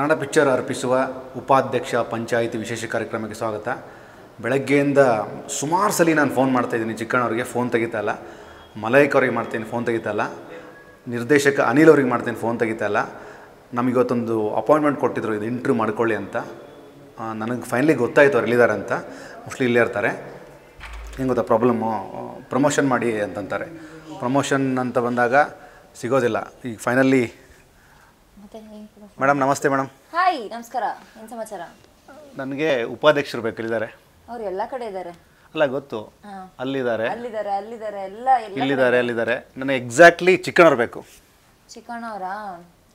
Kannada picture ಅರ್ಪಿಸುವ ಉಪಾಧ್ಯಕ್ಷ ಪಂಚಾಯಿತಿ ವಿಶೇಷ ಕಾರ್ಯಕ್ರಮಕ್ಕೆ ಸ್ವಾಗತ ಬೆಳಗ್ಗೆಯಿಂದ ಸುಮಾರು ಸಲ ನಾನು ಫೋನ್ ಮಾಡ್ತಾಯಿದ್ದೀನಿ ಚಿಕ್ಕಣ್ಣವ್ರಿಗೆ ಫೋನ್ ತೆಗಿತಾ ಇಲ್ಲ ಅವ್ರಿಗೆ ಮಾಡ್ತೀನಿ ಫೋನ್ ಇಲ್ಲ ನಿರ್ದೇಶಕ ಅನಿಲ್ ಅವ್ರಿಗೆ ಮಾಡ್ತೀನಿ ಫೋನ್ ತೆಗಿತಲ್ಲ ನಮಗಿವತ್ತೊಂದು ಅಪಾಯಿಂಟ್ಮೆಂಟ್ ಕೊಟ್ಟಿದ್ರು ಇದು ಇಂಟ್ರ್ಯೂ ಮಾಡ್ಕೊಳ್ಳಿ ಅಂತ ನನಗೆ ಫೈನಲಿ ಗೊತ್ತಾಯಿತು ಅವ್ರು ಎಲ್ಲಿದ್ದಾರೆ ಅಂತ ಮೋಸ್ಟ್ಲಿ ಇಲ್ಲೇ ಇರ್ತಾರೆ ಹೆಂಗೆ ಗೊತ್ತಾ ಪ್ರಾಬ್ಲಮ್ಮು ಪ್ರಮೋಷನ್ ಮಾಡಿ ಅಂತಂತಾರೆ ಪ್ರಮೋಷನ್ ಅಂತ ಬಂದಾಗ ಸಿಗೋದಿಲ್ಲ ಈಗ ಫೈನಲಿ ಮೇಡಮ್ ನಮಸ್ತೆ ಮೇಡಮ್ ಹಾಯ್ ನಮಸ್ಕಾರ ಏನ್ ಸಮಾಚಾರ ನನಗೆ ಉಪಾಧ್ಯಕ್ಷರು ಬೇಕಿದ್ದಾರೆ ಅವ್ರು ಎಲ್ಲ ಕಡೆ ಇದ್ದಾರೆ ಅಲ್ಲ ಗೊತ್ತು ಅಲ್ಲಿದ್ದಾರೆ ಅಲ್ಲಿದ್ದಾರೆ ಅಲ್ಲಿದ್ದಾರೆ ಎಲ್ಲ ಇಲ್ಲಿದ್ದಾರೆ ಅಲ್ಲಿದ್ದಾರೆ ನನಗೆ ಎಕ್ಸಾಕ್ಟ್ಲಿ ಚಿಕ್ಕಣ್ಣವ್ರು ಬೇಕು ಚಿಕ್ಕಣ್ಣವರಾ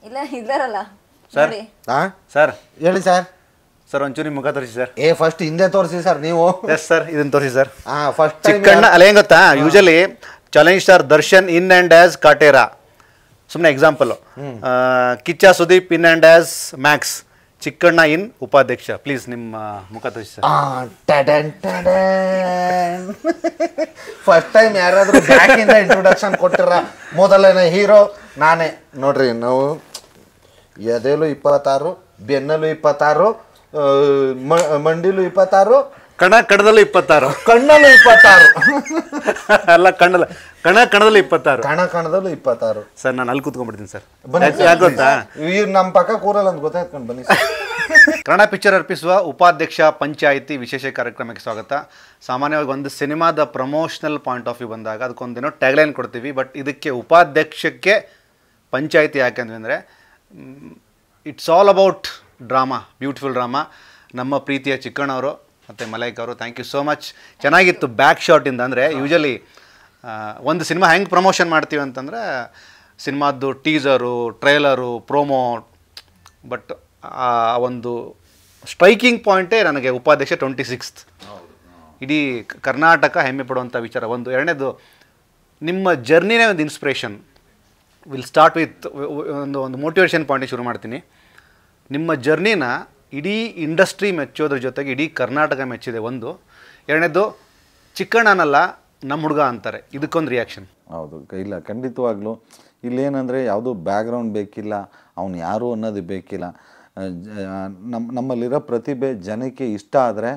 ಇಲ್ಲ ಇದ್ದಾರಲ್ಲ ಸರ್ ಹಾ ಸರ್ ಹೇಳಿ ಸರ್ ಸರ್ ಒಂಚೂರು ನಿಮ್ಮ ಮುಖ ತೋರಿಸಿ ಸರ್ ಏ ಫಸ್ಟ್ ಹಿಂದೆ ತೋರಿಸಿ ಸರ್ ನೀವು ಎಸ್ ಸರ್ ಇದನ್ನ ತೋರಿಸಿ ಸರ್ ಹಾ ಫಸ್ಟ್ ಚಿಕ್ಕಣ್ಣ ಅಲ್ಲೇನು ಗೊತ್ತಾ usually challenge star Darshan in and as Kaatera ಸುಮ್ಮನೆ example Kichcha Sudeep in and as Max Chikkanna in Upadhyaksha please ನಿಮ್ಮ ಮುಖ ತೋರಿಸಿ ಫಸ್ಟ್ ಟೈಮ್ ಯಾರಾದರೂ ಬ್ಯಾಕಿಂದ ಇಂಟ್ರೊಡಕ್ಷನ್ ಕೊಟ್ಟಿರ ಮೊದಲನೇ ಹೀರೋ ನಾನೇ ನೋಡ್ರಿ ನಾವು ಎದೆಲು ಇಪ್ಪತ್ತಾರು ಬೆನ್ನಲು ಇಪ್ಪತ್ತಾರು ಮಂಡಿಲು ಇಪ್ಪತ್ತಾರು ಕಣ ಕಣದಲ್ಲಿ ಇಪ್ಪತ್ತಾರು ಕಣ್ಣಲ್ಲಿ ಇಪ್ಪತ್ತಾರು ಅಲ್ಲ ಕಣ್ಣಲ್ಲ ಕಣ ಕಣದಲ್ಲಿ ಇಪ್ಪತ್ತಾರು ಕಣ ಕಣದಲ್ಲೂ ಇಪ್ಪತ್ತಾರು ಸರ್ ನಾನು ಅಲ್ಲಿ ಕೂತ್ಕೊಂಡ್ಬಿಡ್ತೀನಿ ಸರ್ ಇವ್ರು ನಮ್ಮ ಪಕ್ಕ ಕೂರಲ್ಲ ಅಂತ ಗೊತ್ತಾಯ್ತು ಬನ್ನಿ ಸರ್ ಕನ್ನಡ ಪಿಕ್ಚರ್ ಅರ್ಪಿಸುವ ಉಪಾಧ್ಯಕ್ಷ ಪಂಚಾಯಿತಿ ವಿಶೇಷ ಕಾರ್ಯಕ್ರಮಕ್ಕೆ ಸ್ವಾಗತ ಸಾಮಾನ್ಯವಾಗಿ ಒಂದು ಸಿನಿಮಾದ ಪ್ರಮೋಷನಲ್ ಪಾಯಿಂಟ್ ಆಫ್ ವ್ಯೂ ಬಂದಾಗ ಅದಕ್ಕೊಂದೇನೋ ಟ್ಯಾಗ್ಲೈನ್ ಕೊಡ್ತೀವಿ ಬಟ್ ಇದಕ್ಕೆ ಉಪಾಧ್ಯಕ್ಷಕ್ಕೆ ಪಂಚಾಯಿತಿ ಯಾಕೆ ಅಂದರೆ it's all about drama beautiful drama ನಮ್ಮ ಪ್ರೀತಿಯ ಚಿಕ್ಕಣ್ಣವರು ಮತ್ತು ಮಲೈಕ್ ಅವರು ಥ್ಯಾಂಕ್ ಯು ಸೋ ಮಚ್ ಚೆನ್ನಾಗಿತ್ತು ಬ್ಯಾಕ್ ಶಾಟಿಂದ ಅಂದರೆ ಯೂಶಲಿ ಒಂದು ಸಿನಿಮಾ ಹೆಂಗೆ ಪ್ರಮೋಷನ್ ಮಾಡ್ತೀವಿ ಅಂತಂದರೆ ಸಿನಿಮಾದ್ದು ಟೀಸರು ಟ್ರೈಲರು ಪ್ರೋಮೋ ಬಟ್ ಆ ಒಂದು ಸ್ಟ್ರೈಕಿಂಗ್ ಪಾಯಿಂಟೇ ನನಗೆ ಉಪಾಧ್ಯಕ್ಷ ಟ್ವೆಂಟಿ ಸಿಕ್ಸ್ತ್ ಇಡೀ ಕರ್ನಾಟಕ ಹೆಮ್ಮೆ ಪಡುವಂಥ ವಿಚಾರ ಒಂದು ಎರಡನೇದು ನಿಮ್ಮ ಜರ್ನಿನೇ ಒಂದು ಇನ್ಸ್ಪಿರೇಷನ್ ವಿಲ್ ಸ್ಟಾರ್ಟ್ ವಿತ್ ಒಂದು ಒಂದು ಮೋಟಿವೇಶನ್ ಪಾಯಿಂಟ್ ಶುರು ಮಾಡ್ತೀನಿ ನಿಮ್ಮ ಜರ್ನಿನ ಇಡೀ ಇಂಡಸ್ಟ್ರಿ ಮೆಚ್ಚೋದ್ರ ಜೊತೆಗೆ ಇಡೀ ಕರ್ನಾಟಕ ಮೆಚ್ಚಿದೆ ಒಂದು ಎರಡನೇದು ಚಿಕ್ಕಣ್ಣನಲ್ಲ ನಮ್ಮ ಹುಡುಗ ಅಂತಾರೆ ಇದಕ್ಕೊಂದು ರಿಯಾಕ್ಷನ್ ಹೌದು ಇಲ್ಲ ಖಂಡಿತವಾಗ್ಲೂ ಇಲ್ಲೇನಂದರೆ ಯಾವುದೂ ಬ್ಯಾಕ್ಗ್ರೌಂಡ್ ಬೇಕಿಲ್ಲ ಅವನು ಯಾರು ಅನ್ನೋದು ಬೇಕಿಲ್ಲ ನಮ್ಮ ನಮ್ಮಲ್ಲಿರೋ ಪ್ರತಿಭೆ ಜನಕ್ಕೆ ಇಷ್ಟ ಆದರೆ